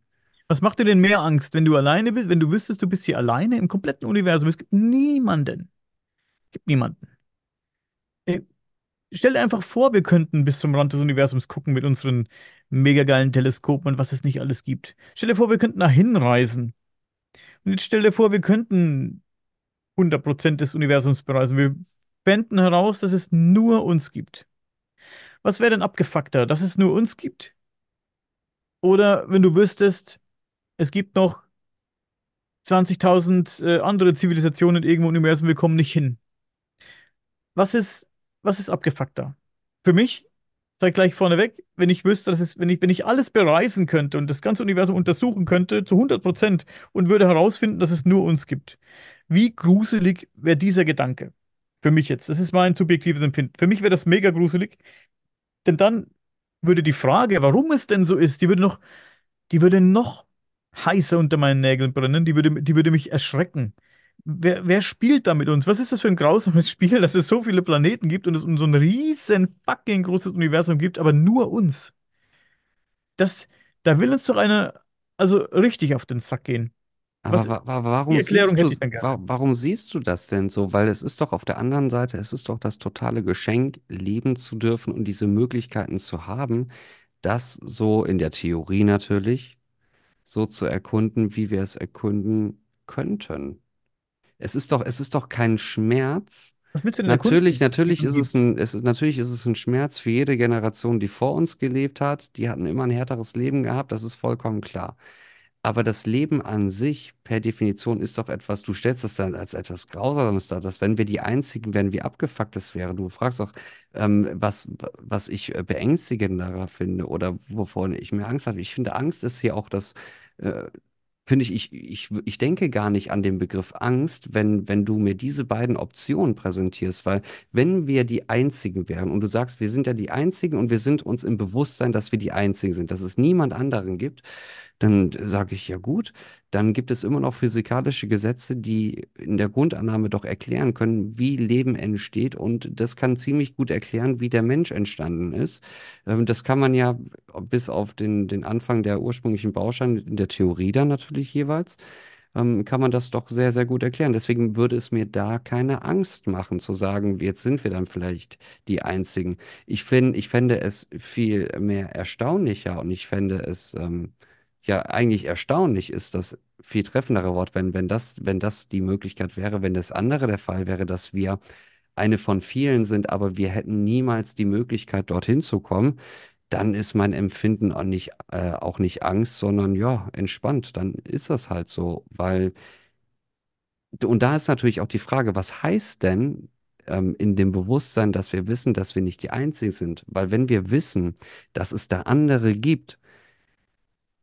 Speaker 1: Was macht dir denn mehr Angst, wenn du alleine bist, wenn du wüsstest, du bist hier alleine im kompletten Universum? Es gibt niemanden. Es gibt niemanden. Ey, äh, stell dir einfach vor, wir könnten bis zum Rand des Universums gucken mit unseren mega geilen Teleskopen und was es nicht alles gibt. Stell dir vor, wir könnten da hinreisen und jetzt stell dir vor, wir könnten 100% des Universums bereisen. Wir fänden heraus, dass es nur uns gibt. Was wäre denn abgefuckter, dass es nur uns gibt? Oder wenn du wüsstest, es gibt noch 20.000 äh, andere Zivilisationen irgendwo im Universum, wir kommen nicht hin. Was ist, was ist abgefuckter? Für mich Sag gleich vorneweg, wenn ich wüsste, dass es, wenn ich, wenn ich alles bereisen könnte und das ganze Universum untersuchen könnte zu 100 Prozent und würde herausfinden, dass es nur uns gibt. Wie gruselig wäre dieser Gedanke? Für mich jetzt. Das ist mein subjektives Empfinden. Für mich wäre das mega gruselig. Denn dann würde die Frage, warum es denn so ist, die würde noch, die würde noch heißer unter meinen Nägeln brennen, die würde, die würde mich erschrecken. Wer, wer, spielt da mit uns? Was ist das für ein grausames [laughs] Spiel, dass es so viele Planeten gibt und es so ein riesen fucking großes Universum gibt, aber nur uns? Das, da will uns doch einer also richtig auf den Sack gehen. Was, aber wa wa warum, siehst du, wa warum siehst du das
Speaker 2: denn so? Weil es ist doch auf der anderen Seite, es ist doch das totale Geschenk, leben zu dürfen und diese Möglichkeiten zu haben, das so in der Theorie natürlich so zu erkunden, wie wir es erkunden könnten es ist doch, es ist doch kein Schmerz. Natürlich, natürlich ist es ein, es, natürlich ist es ein Schmerz für jede Generation, die vor uns gelebt hat. Die hatten immer ein härteres Leben gehabt, das ist vollkommen klar. Aber das Leben an sich per Definition ist doch etwas, du stellst es dann als etwas Grausames dar, dass wenn wir die Einzigen wären, wie abgefuckt das wäre. Du fragst auch, ähm, was, was ich äh, beängstigender finde oder wovon ich mir Angst habe. Ich finde, Angst ist hier auch das, äh, finde ich, ich, ich, ich denke gar nicht an den Begriff Angst, wenn, wenn du mir diese beiden Optionen präsentierst, weil wenn wir die Einzigen wären und du sagst, wir sind ja die Einzigen und wir sind uns im Bewusstsein, dass wir die Einzigen sind, dass es niemand anderen gibt, dann sage ich ja gut, dann gibt es immer noch physikalische Gesetze, die in der Grundannahme doch erklären können, wie Leben entsteht. Und das kann ziemlich gut erklären, wie der Mensch entstanden ist. Ähm, das kann man ja bis auf den, den Anfang der ursprünglichen Bausteine in der Theorie dann natürlich jeweils ähm, kann man das doch sehr, sehr gut erklären. Deswegen würde es mir da keine Angst machen, zu sagen, jetzt sind wir dann vielleicht die Einzigen. Ich, find, ich fände es viel mehr erstaunlicher und ich fände es ähm, ja eigentlich erstaunlich ist, das viel treffendere Wort, wenn, wenn, das, wenn das die Möglichkeit wäre, wenn das andere der Fall wäre, dass wir eine von vielen sind, aber wir hätten niemals die Möglichkeit, dorthin zu kommen, dann ist mein Empfinden auch nicht, äh, auch nicht Angst, sondern ja, entspannt. Dann ist das halt so, weil. Und da ist natürlich auch die Frage, was heißt denn ähm, in dem Bewusstsein, dass wir wissen, dass wir nicht die Einzigen sind? Weil wenn wir wissen, dass es da andere gibt,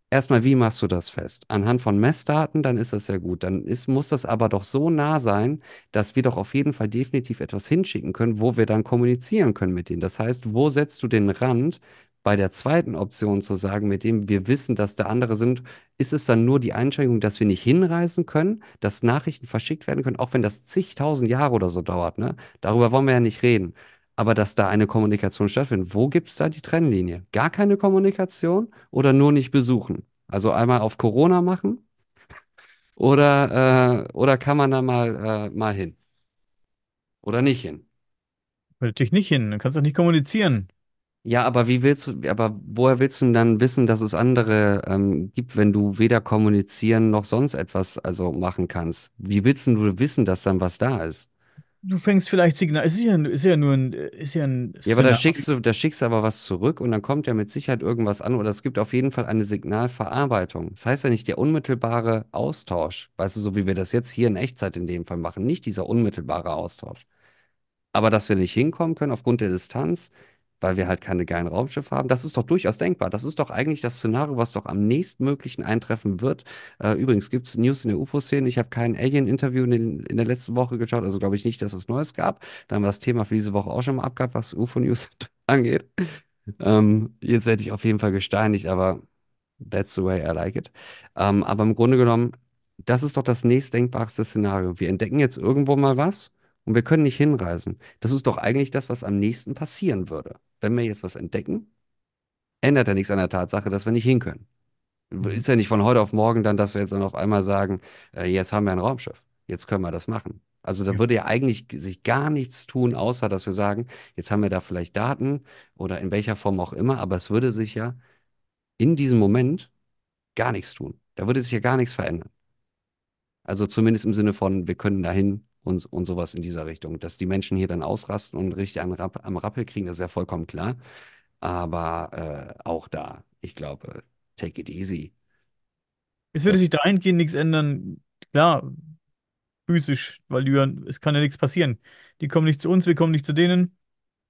Speaker 2: erstmal, wie machst du das fest? Anhand von Messdaten, dann ist das ja gut. Dann ist, muss das aber doch so nah sein, dass wir doch auf jeden Fall definitiv etwas hinschicken können, wo wir dann kommunizieren können mit denen. Das heißt, wo setzt du den Rand? Bei der zweiten Option zu sagen, mit dem wir wissen, dass da andere sind, ist es dann nur die Einschränkung, dass wir nicht hinreisen können, dass Nachrichten verschickt werden können, auch wenn das zigtausend Jahre oder so dauert. Ne? Darüber wollen wir ja nicht reden aber dass da eine Kommunikation stattfindet. Wo gibt es da die Trennlinie? Gar keine Kommunikation oder nur nicht besuchen? Also einmal auf Corona machen [laughs] oder, äh, oder kann man da mal, äh, mal hin? Oder nicht hin?
Speaker 1: Natürlich nicht hin, dann kannst du nicht kommunizieren.
Speaker 2: Ja, aber wie willst du, aber woher willst du dann wissen, dass es andere ähm, gibt, wenn du weder kommunizieren noch sonst etwas also machen kannst? Wie willst du wissen, dass dann was da ist?
Speaker 1: du fängst vielleicht Signal. Ist ja, ist ja nur ein. Ist ja, ein ja, aber da schickst, du, da
Speaker 2: schickst du aber was zurück und dann kommt ja mit Sicherheit irgendwas an oder es gibt auf jeden Fall eine Signalverarbeitung. Das heißt ja nicht der unmittelbare Austausch, weißt du, so wie wir das jetzt hier in Echtzeit in dem Fall machen, nicht dieser unmittelbare Austausch. Aber dass wir nicht hinkommen können aufgrund der Distanz, weil wir halt keine geilen Raumschiffe haben. Das ist doch durchaus denkbar. Das ist doch eigentlich das Szenario, was doch am nächstmöglichen eintreffen wird. Äh, übrigens gibt es News in der UFO-Szene. Ich habe kein Alien-Interview in, in, der letzten Woche geschaut, also glaube ich nicht, dass es Neues gab. Dann war das Thema für diese Woche auch schon mal abgehabt, was UFO-News [laughs] angeht. Ähm, jetzt werde ich auf jeden Fall gesteinigt, aber that's the way I like it. Ähm, aber im Grunde genommen, das ist doch das nächstdenkbarste Szenario. Wir entdecken jetzt irgendwo mal was und wir können nicht hinreisen. Das ist doch eigentlich das, was am nächsten passieren würde. Wenn wir jetzt was entdecken, ändert ja nichts an der Tatsache, dass wir nicht hin können. Mhm. Ist ja nicht von heute auf morgen dann, dass wir jetzt dann auf einmal sagen, äh, jetzt haben wir ein Raumschiff, jetzt können wir das machen. Also da ja. würde ja eigentlich sich gar nichts tun, außer dass wir sagen, jetzt haben wir da vielleicht Daten oder in welcher Form auch immer, aber es würde sich ja in diesem Moment gar nichts tun. Da würde sich ja gar nichts verändern. Also zumindest im Sinne von, wir können dahin, und, und sowas in dieser Richtung. Dass die Menschen hier dann ausrasten und richtig am, Rapp, am Rappel kriegen, das ist ja vollkommen klar. Aber äh, auch da, ich glaube, take it easy.
Speaker 1: Es würde das, sich dahingehend nichts ändern. Klar, physisch, weil Jürgen, es kann ja nichts passieren. Die kommen nicht zu uns, wir kommen nicht zu denen.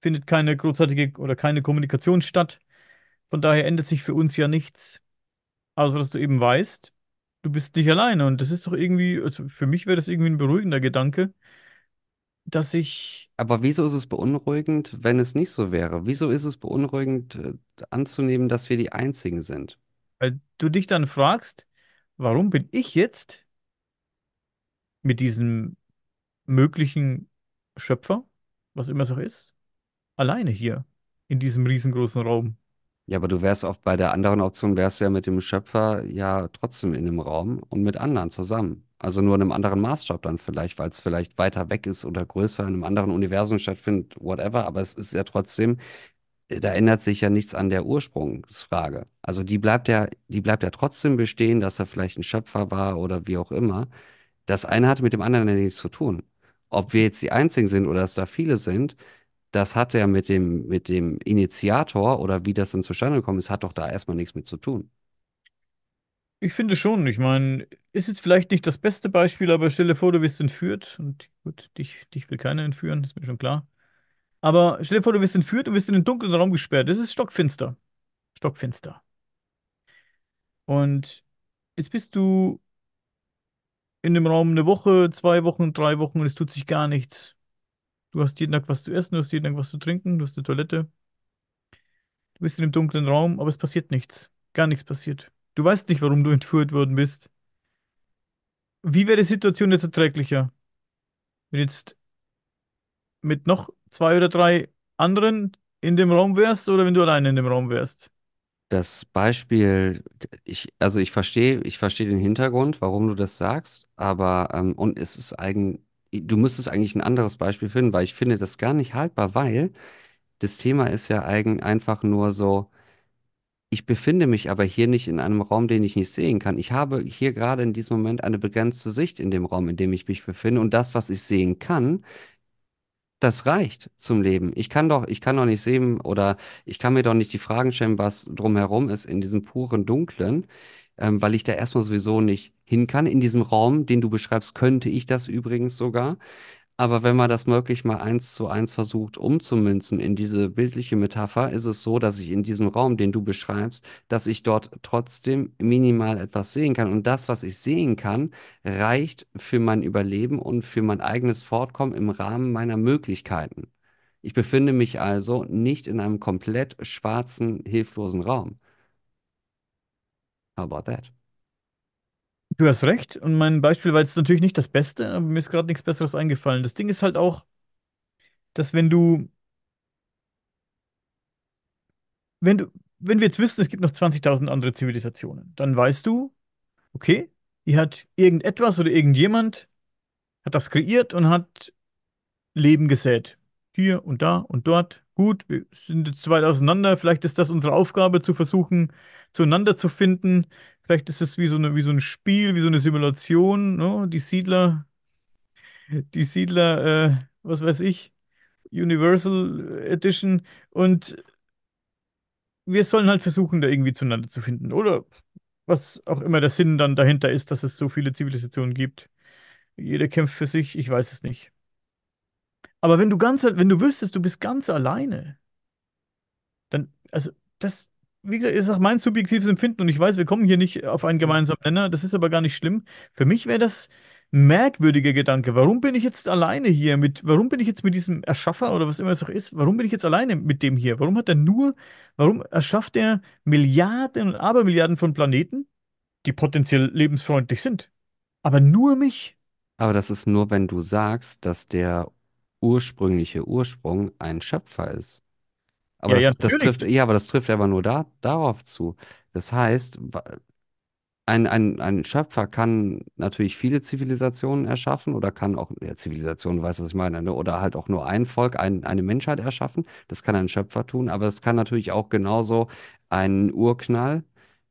Speaker 1: Findet keine großartige oder keine Kommunikation statt. Von daher ändert sich für uns ja nichts. Außer dass du eben weißt, du bist nicht alleine. Und das ist doch irgendwie, also für mich wäre das irgendwie ein beruhigender Gedanke, dass ich.
Speaker 2: Aber wieso ist es beunruhigend, wenn es nicht so wäre? Wieso ist es beunruhigend äh, anzunehmen, dass wir die Einzigen sind?
Speaker 1: Weil du dich dann fragst, warum bin ich jetzt mit diesem möglichen Schöpfer, was immer es auch ist, alleine hier in diesem riesengroßen Raum?
Speaker 2: Ja, aber du wärst oft bei der anderen Option, wärst du ja mit dem Schöpfer ja trotzdem in dem Raum und mit anderen zusammen. Also nur in einem anderen Maßstab dann vielleicht, weil es vielleicht weiter weg ist oder größer in einem anderen Universum stattfindet, whatever. Aber es ist ja trotzdem, da ändert sich ja nichts an der Ursprungsfrage. Also die bleibt ja, die bleibt ja trotzdem bestehen, dass er vielleicht ein Schöpfer war oder wie auch immer. Das eine hat mit dem anderen ja nichts zu tun. Ob wir jetzt die einzigen sind oder es da viele sind, das hat ja mit dem, mit dem Initiator oder wie das dann zustande gekommen ist, hat doch da erstmal nichts mit zu tun.
Speaker 1: Ich finde schon. Ich meine, ist jetzt vielleicht nicht das beste Beispiel, aber stelle vor, du wirst entführt. Und gut, dich, dich will keiner entführen, ist mir schon klar. Aber stell dir vor, du wirst entführt und wirst in den dunklen Raum gesperrt. Es ist stockfinster. Stockfinster. Und jetzt bist du in dem Raum eine Woche, zwei Wochen, drei Wochen und es tut sich gar nichts. Du hast jeden Tag was zu essen, du hast jeden Tag was zu trinken, du hast eine Toilette. Du bist in einem dunklen Raum, aber es passiert nichts. Gar nichts passiert. Du weißt nicht, warum du entführt worden bist. Wie wäre die Situation jetzt erträglicher? Wenn jetzt mit noch zwei oder drei anderen in dem Raum wärst oder wenn du alleine in dem Raum wärst?
Speaker 2: Das Beispiel, ich, also ich verstehe, ich verstehe den Hintergrund, warum du das sagst, aber ähm, und es ist eigentlich du müsstest eigentlich ein anderes Beispiel finden, weil ich finde das gar nicht haltbar, weil das Thema ist ja eigentlich einfach nur so, ich befinde mich aber hier nicht in einem Raum, den ich nicht sehen kann. Ich habe hier gerade in diesem Moment eine begrenzte Sicht in dem Raum, in dem ich mich befinde. Und das, was ich sehen kann, das reicht zum Leben. Ich kann doch, ich kann doch nicht sehen oder ich kann mir doch nicht die Fragen stellen, was drumherum ist in diesem puren Dunklen ähm, weil ich da erstmal sowieso nicht hin kann. In diesem Raum, den du beschreibst, könnte ich das übrigens sogar. Aber wenn man das wirklich mal eins zu eins versucht umzumünzen in diese bildliche Metapher, ist es so, dass ich in diesem Raum, den du beschreibst, dass ich dort trotzdem minimal etwas sehen kann. Und das, was ich sehen kann, reicht für mein Überleben und für mein eigenes Fortkommen im Rahmen meiner Möglichkeiten. Ich befinde mich also nicht in einem komplett schwarzen, hilflosen Raum. How about that?
Speaker 1: Du hast recht. Und mein Beispiel war jetzt natürlich nicht das Beste, aber mir ist gerade nichts Besseres eingefallen. Das Ding ist halt auch, dass wenn du, wenn du, wenn wir jetzt wissen, es gibt noch 20.000 andere Zivilisationen, dann weißt du, okay, hier hat irgendetwas oder irgendjemand hat das kreiert und hat Leben gesät. Hier und da und dort. Gut, wir sind jetzt zu weit auseinander. Vielleicht ist das unsere Aufgabe, zu versuchen, zueinander zu finden. Vielleicht ist es wie so, eine, wie so ein Spiel, wie so eine Simulation. Ne? Die Siedler, die Siedler, äh, was weiß ich, Universal Edition. Und wir sollen halt versuchen, da irgendwie zueinander zu finden. Oder was auch immer der Sinn dann dahinter ist, dass es so viele Zivilisationen gibt. Jeder kämpft für sich, ich weiß es nicht. Aber wenn du ganz, wenn du wüsstest, du bist ganz alleine, dann, also das, wie gesagt, ist auch mein subjektives Empfinden und ich weiß, wir kommen hier nicht auf einen gemeinsamen Nenner, das ist aber gar nicht schlimm. Für mich wäre das ein merkwürdiger Gedanke. Warum bin ich jetzt alleine hier mit, warum bin ich jetzt mit diesem Erschaffer oder was immer es auch ist, warum bin ich jetzt alleine mit dem hier? Warum hat er nur, warum erschafft er Milliarden und Abermilliarden von Planeten, die potenziell lebensfreundlich sind? Aber nur mich?
Speaker 2: Aber das ist nur, wenn du sagst, dass der ursprüngliche Ursprung ein Schöpfer ist.
Speaker 1: Aber ja, das, ja, das
Speaker 2: trifft, ja, aber das trifft aber nur da, darauf zu. Das heißt, ein, ein, ein Schöpfer kann natürlich viele Zivilisationen erschaffen oder kann auch, ja, Zivilisationen, weißt du, was ich meine, ne? oder halt auch nur ein Volk, ein, eine Menschheit erschaffen. Das kann ein Schöpfer tun, aber es kann natürlich auch genauso einen Urknall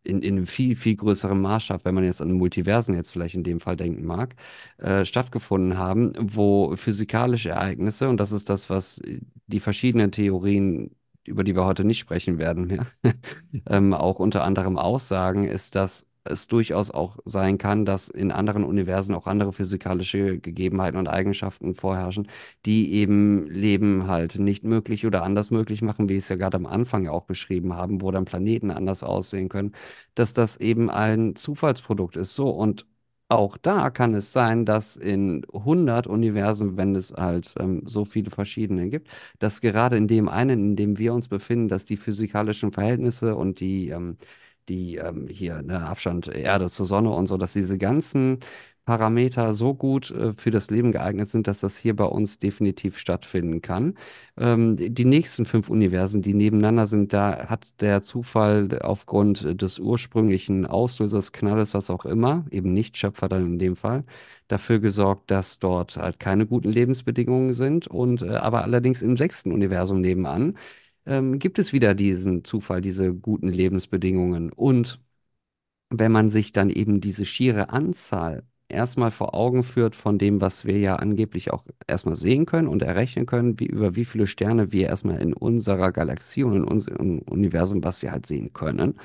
Speaker 2: in, in einem viel, viel größeren Maßstab, wenn man jetzt an Multiversen jetzt vielleicht in dem Fall denken mag, äh, stattgefunden haben, wo physikalische Ereignisse, und das ist das, was die verschiedenen Theorien über die wir heute nicht sprechen werden, ja, [laughs] ähm, auch unter anderem aussagen, ist, dass es durchaus auch sein kann, dass in anderen Universen auch andere physikalische Gegebenheiten und Eigenschaften vorherrschen, die eben Leben halt nicht möglich oder anders möglich machen, wie es ja gerade am Anfang auch beschrieben haben, wo dann Planeten anders aussehen können, dass das eben ein Zufallsprodukt ist. So und auch da kann es sein, dass in 100 Universen, wenn es halt ähm, so viele verschiedene gibt, dass gerade in dem einen, in dem wir uns befinden, dass die physikalischen Verhältnisse und die, ähm, die ähm, hier ne, Abstand Erde zur Sonne und so, dass diese ganzen Parameter so gut äh, für das Leben geeignet sind, dass das hier bei uns definitiv stattfinden kann. Ähm, die nächsten fünf Universen, die nebeneinander sind, da hat der Zufall aufgrund des ursprünglichen Auslösers, Knalles, was auch immer, eben nicht Schöpfer dann in dem Fall, dafür gesorgt, dass dort halt keine guten Lebensbedingungen sind. Und äh, aber allerdings im sechsten Universum nebenan ähm, gibt es wieder diesen Zufall, diese guten Lebensbedingungen. Und wenn man sich dann eben diese schiere Anzahl erstmal vor Augen führt von dem, was wir ja angeblich auch erstmal sehen können und errechnen können, wie, über wie viele Sterne wir erstmal in unserer Galaxie und in unserem Universum, was wir halt sehen können,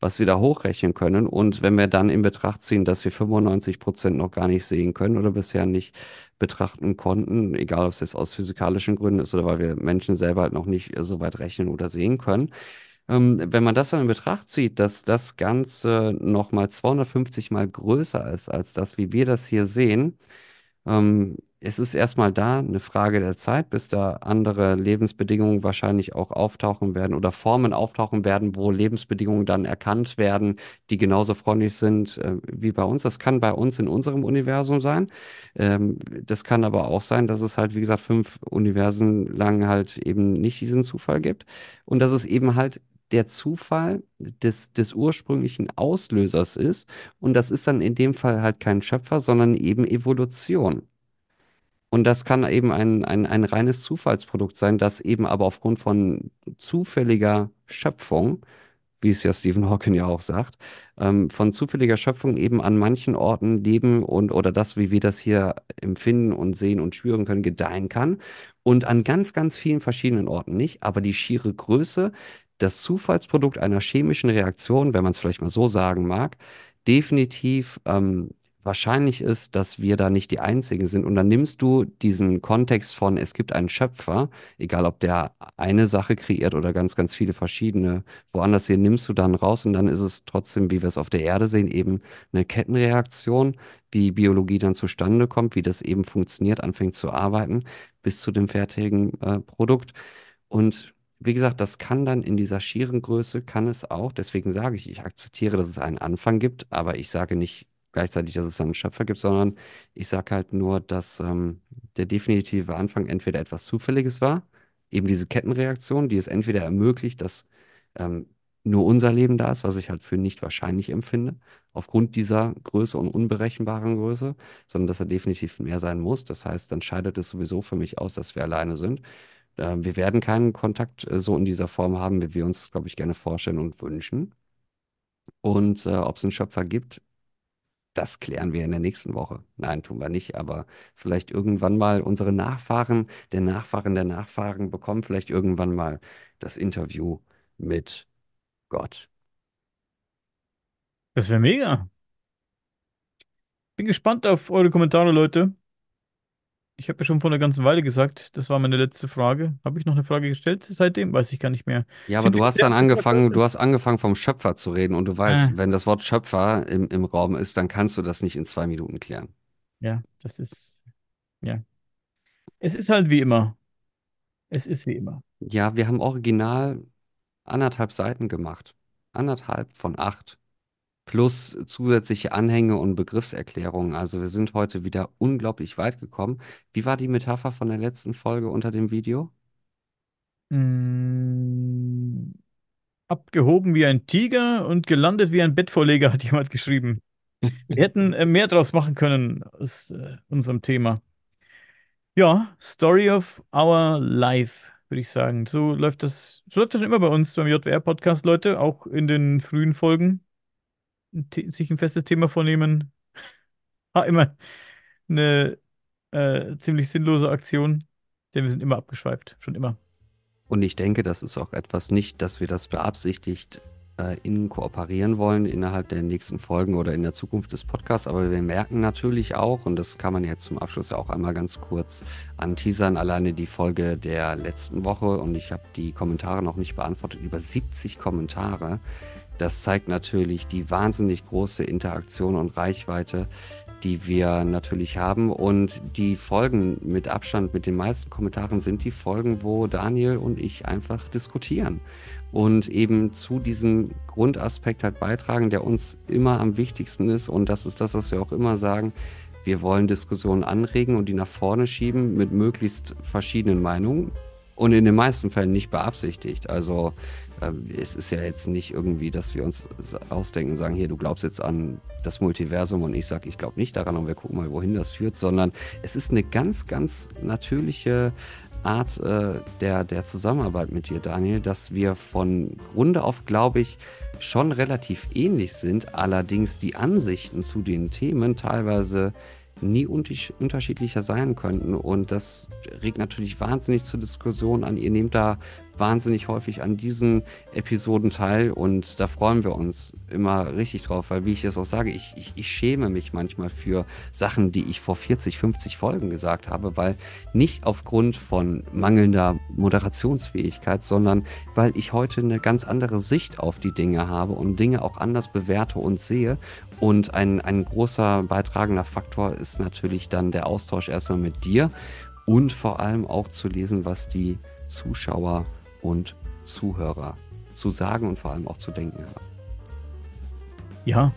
Speaker 2: was wir da hochrechnen können. Und wenn wir dann in Betracht ziehen, dass wir 95 Prozent noch gar nicht sehen können oder bisher nicht betrachten konnten, egal ob es jetzt aus physikalischen Gründen ist oder weil wir Menschen selber halt noch nicht so weit rechnen oder sehen können, ähm, wenn man das dann in Betracht zieht, dass das Ganze nochmal 250 Mal größer ist als das, wie wir das hier sehen, ähm, es ist erstmal da eine Frage der Zeit, bis da andere Lebensbedingungen wahrscheinlich auch auftauchen werden oder Formen auftauchen werden, wo Lebensbedingungen dann erkannt werden, die genauso freundlich sind äh, wie bei uns. Das kann bei uns in unserem Universum sein. Ähm, das kann aber auch sein, dass es halt, wie gesagt, fünf Universen lang halt eben nicht diesen Zufall gibt und dass es eben halt der Zufall des, des ursprünglichen Auslösers ist. Und das ist dann in dem Fall halt kein Schöpfer, sondern eben Evolution. Und das kann eben ein, ein, ein reines Zufallsprodukt sein, das eben aber aufgrund von zufälliger Schöpfung, wie es ja Stephen Hawking ja auch sagt, ähm, von zufälliger Schöpfung eben an manchen Orten leben und oder das, wie wir das hier empfinden und sehen und spüren können, gedeihen kann. Und an ganz, ganz vielen verschiedenen Orten nicht. Aber die schiere Größe das Zufallsprodukt einer chemischen Reaktion, wenn man es vielleicht mal so sagen mag, definitiv ähm, wahrscheinlich ist, dass wir da nicht die Einzigen sind. Und dann nimmst du diesen Kontext von, es gibt einen Schöpfer, egal ob der eine Sache kreiert oder ganz, ganz viele verschiedene woanders hier, nimmst du dann raus und dann ist es trotzdem, wie wir es auf der Erde sehen, eben eine Kettenreaktion, wie Biologie dann zustande kommt, wie das eben funktioniert, anfängt zu arbeiten bis zu dem fertigen äh, Produkt. Und wie gesagt, das kann dann in dieser schieren Größe, kann es auch, deswegen sage ich, ich akzeptiere, dass es einen Anfang gibt, aber ich sage nicht gleichzeitig, dass es einen Schöpfer gibt, sondern ich sage halt nur, dass ähm, der definitive Anfang entweder etwas Zufälliges war, eben diese Kettenreaktion, die es entweder ermöglicht, dass ähm, nur unser Leben da ist, was ich halt für nicht wahrscheinlich empfinde, aufgrund dieser Größe und unberechenbaren Größe, sondern dass er definitiv mehr sein muss. Das heißt, dann scheidet es sowieso für mich aus, dass wir alleine sind. Äh, wir werden keinen Kontakt äh, so in dieser Form haben, wie wir uns das, glaube ich, gerne vorstellen und wünschen. Und äh, ob es einen Schöpfer gibt, das klären wir in der nächsten Woche. Nein, tun wir nicht, aber vielleicht irgendwann mal unsere Nachfahren, der Nachfahren der Nachfahren bekommen vielleicht irgendwann mal das Interview
Speaker 1: mit Gott. Das wäre mega. Bin gespannt auf eure Kommentare, Leute. Ich habe ja schon vor einer ganzen Weile gesagt, das war meine letzte Frage. Habe ich noch eine Frage gestellt? Seitdem weiß ich gar nicht mehr. Ja, aber Sind du hast dann angefangen, du hast
Speaker 2: angefangen vom Schöpfer zu reden und du weißt, ah. wenn das Wort Schöpfer im, im Raum ist, dann kannst du das nicht in zwei Minuten klären.
Speaker 1: Ja, das ist, ja. Es ist halt wie immer. Es ist wie immer.
Speaker 2: Ja, wir haben original anderthalb Seiten gemacht. Anderthalb von acht plus zusätzliche Anhänge und Begriffserklärungen. Also wir sind heute wieder unglaublich weit gekommen. Wie war die Metapher von der letzten Folge unter dem Video?
Speaker 1: Mm, abgehoben wie ein Tiger und gelandet wie ein Bettvorleger, [laughs] hat jemand geschrieben. Wir hätten äh, mehr draus machen können aus äh, unserem Thema. Ja, Story of Our Life, würde ich sagen. So läuft das, so läuft das immer bei uns beim JWR-Podcast, Leute, auch in den frühen Folgen sich ein festes Thema vornehmen, Ah, immer eine äh, ziemlich sinnlose Aktion, denn wir sind immer abgeschweift, schon immer.
Speaker 2: Und ich denke, das ist auch etwas nicht, dass wir das beabsichtigt äh, innen kooperieren wollen innerhalb der nächsten Folgen oder in der Zukunft des Podcasts. Aber wir merken natürlich auch, und das kann man jetzt zum Abschluss auch einmal ganz kurz anteasern, alleine die Folge der letzten Woche, und ich habe die Kommentare noch nicht beantwortet, über 70 Kommentare das zeigt natürlich die wahnsinnig große Interaktion und Reichweite, die wir natürlich haben. Und die Folgen mit Abstand mit den meisten Kommentaren sind die Folgen, wo Daniel und ich einfach diskutieren und eben zu diesem Grundaspekt halt beitragen, der uns immer am wichtigsten ist. Und das ist das, was wir auch immer sagen. Wir wollen Diskussionen anregen und die nach vorne schieben mit möglichst verschiedenen Meinungen und in den meisten Fällen nicht beabsichtigt. Also ähm, es ist ja jetzt nicht irgendwie, dass wir uns ausdenken, sagen, hier, du glaubst jetzt an das Multiversum und ich sage, ich glaube nicht daran und wir gucken mal, wohin das führt, sondern es ist eine ganz, ganz natürliche Art äh, der, der Zusammenarbeit mit dir, Daniel, dass wir von Grunde auf, glaube ich, schon relativ ähnlich sind, allerdings die Ansichten zu den Themen teilweise nie unterschiedlicher sein könnten. Und das regt natürlich wahnsinnig zur Diskussion an. Ihr nehmt da wahnsinnig häufig an diesen Episoden teil und da freuen wir uns immer richtig drauf, weil wie ich es auch sage, ich, ich, ich schäme mich manchmal für Sachen, die ich vor 40, 50 Folgen gesagt habe, weil nicht aufgrund von mangelnder Moderationsfähigkeit, sondern weil ich heute eine ganz andere Sicht auf die Dinge habe und Dinge auch anders bewerte und sehe und ein, ein großer beitragender Faktor ist natürlich dann der Austausch erstmal mit dir und vor allem auch zu lesen, was die Zuschauer und Zuhörer zu sagen und vor allem auch zu denken haben.
Speaker 1: Ja,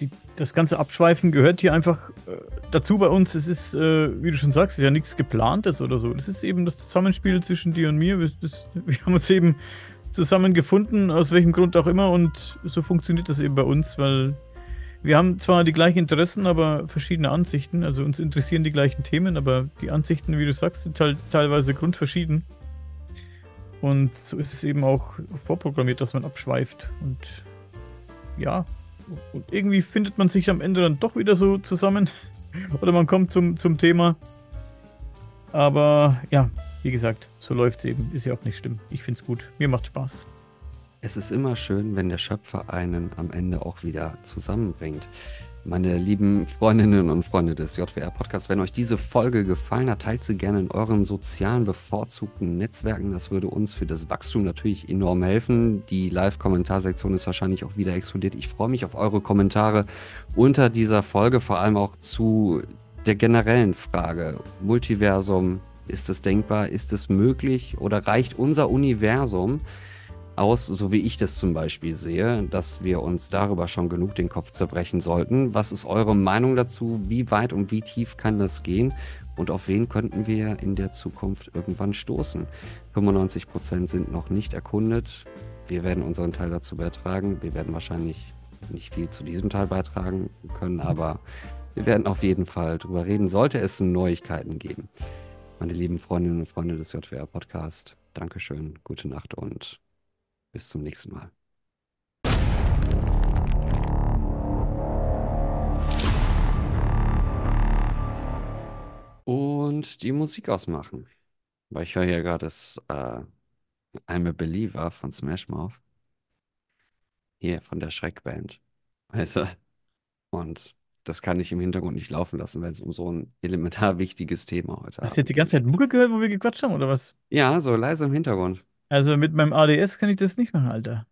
Speaker 1: die, das ganze Abschweifen gehört hier einfach äh, dazu bei uns. Es ist, äh, wie du schon sagst, ist ja nichts Geplantes oder so. Das ist eben das Zusammenspiel zwischen dir und mir. Wir, das, wir haben uns eben zusammengefunden, aus welchem Grund auch immer. Und so funktioniert das eben bei uns, weil wir haben zwar die gleichen Interessen, aber verschiedene Ansichten. Also uns interessieren die gleichen Themen, aber die Ansichten, wie du sagst, sind halt teilweise grundverschieden. Und so ist es eben auch vorprogrammiert, dass man abschweift. Und ja, und irgendwie findet man sich am Ende dann doch wieder so zusammen. [laughs] Oder man kommt zum, zum Thema. Aber ja, wie gesagt, so läuft es eben. Ist ja auch nicht schlimm. Ich finde es gut. Mir macht Spaß.
Speaker 2: Es ist immer schön, wenn der Schöpfer einen am Ende auch wieder zusammenbringt meine lieben Freundinnen und Freunde des JWR Podcasts, wenn euch diese Folge gefallen hat, teilt sie gerne in euren sozialen bevorzugten Netzwerken. Das würde uns für das Wachstum natürlich enorm helfen. Die Live-Kommentarsektion ist wahrscheinlich auch wieder explodiert. Ich freue mich auf eure Kommentare unter dieser Folge, vor allem auch zu der generellen Frage Multiversum. Ist es denkbar? Ist es möglich? Oder reicht unser Universum? aus, so wie ich das zum Beispiel sehe, dass wir uns darüber schon genug den Kopf zerbrechen sollten. Was ist eure Meinung dazu? Wie weit und wie tief kann das gehen? Und auf wen könnten wir in der Zukunft irgendwann stoßen? 95% Prozent sind noch nicht erkundet. Wir werden unseren Teil dazu beitragen. Wir werden wahrscheinlich nicht viel zu diesem Teil beitragen können, aber wir werden auf jeden Fall drüber reden, sollte es Neuigkeiten geben. Meine lieben Freundinnen und Freunde des JWR Podcast, Dankeschön, gute Nacht und bis zum nächsten Mal. Und die Musik ausmachen. Weil ich höre hier gerade das äh, I'm a Believer von Smash Mouth. Hier, von der Schreckband. Also, und das kann ich im Hintergrund nicht laufen lassen, wenn es um so ein elementar wichtiges Thema heute geht. Hast du jetzt die ganze Zeit
Speaker 1: Mucke gehört, wo wir gequatscht haben, oder was?
Speaker 2: Ja, so leise im Hintergrund.
Speaker 1: Also mit meinem ADS kann ich das nicht machen, Alter.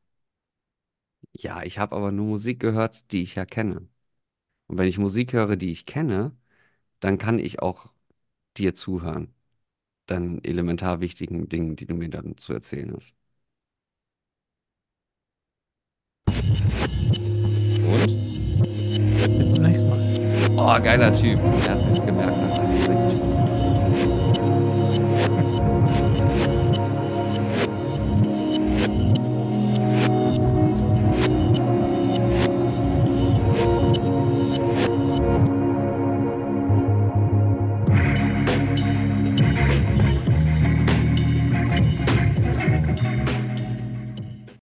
Speaker 2: Ja, ich habe aber nur Musik gehört, die ich ja kenne. Und wenn ich Musik höre, die ich kenne, dann kann ich auch dir zuhören. Deinen elementar wichtigen Dingen, die du mir dann zu erzählen hast. Und? Bis zum nächsten Mal. Oh, geiler Typ. Er hat sich's gemerkt. Das ist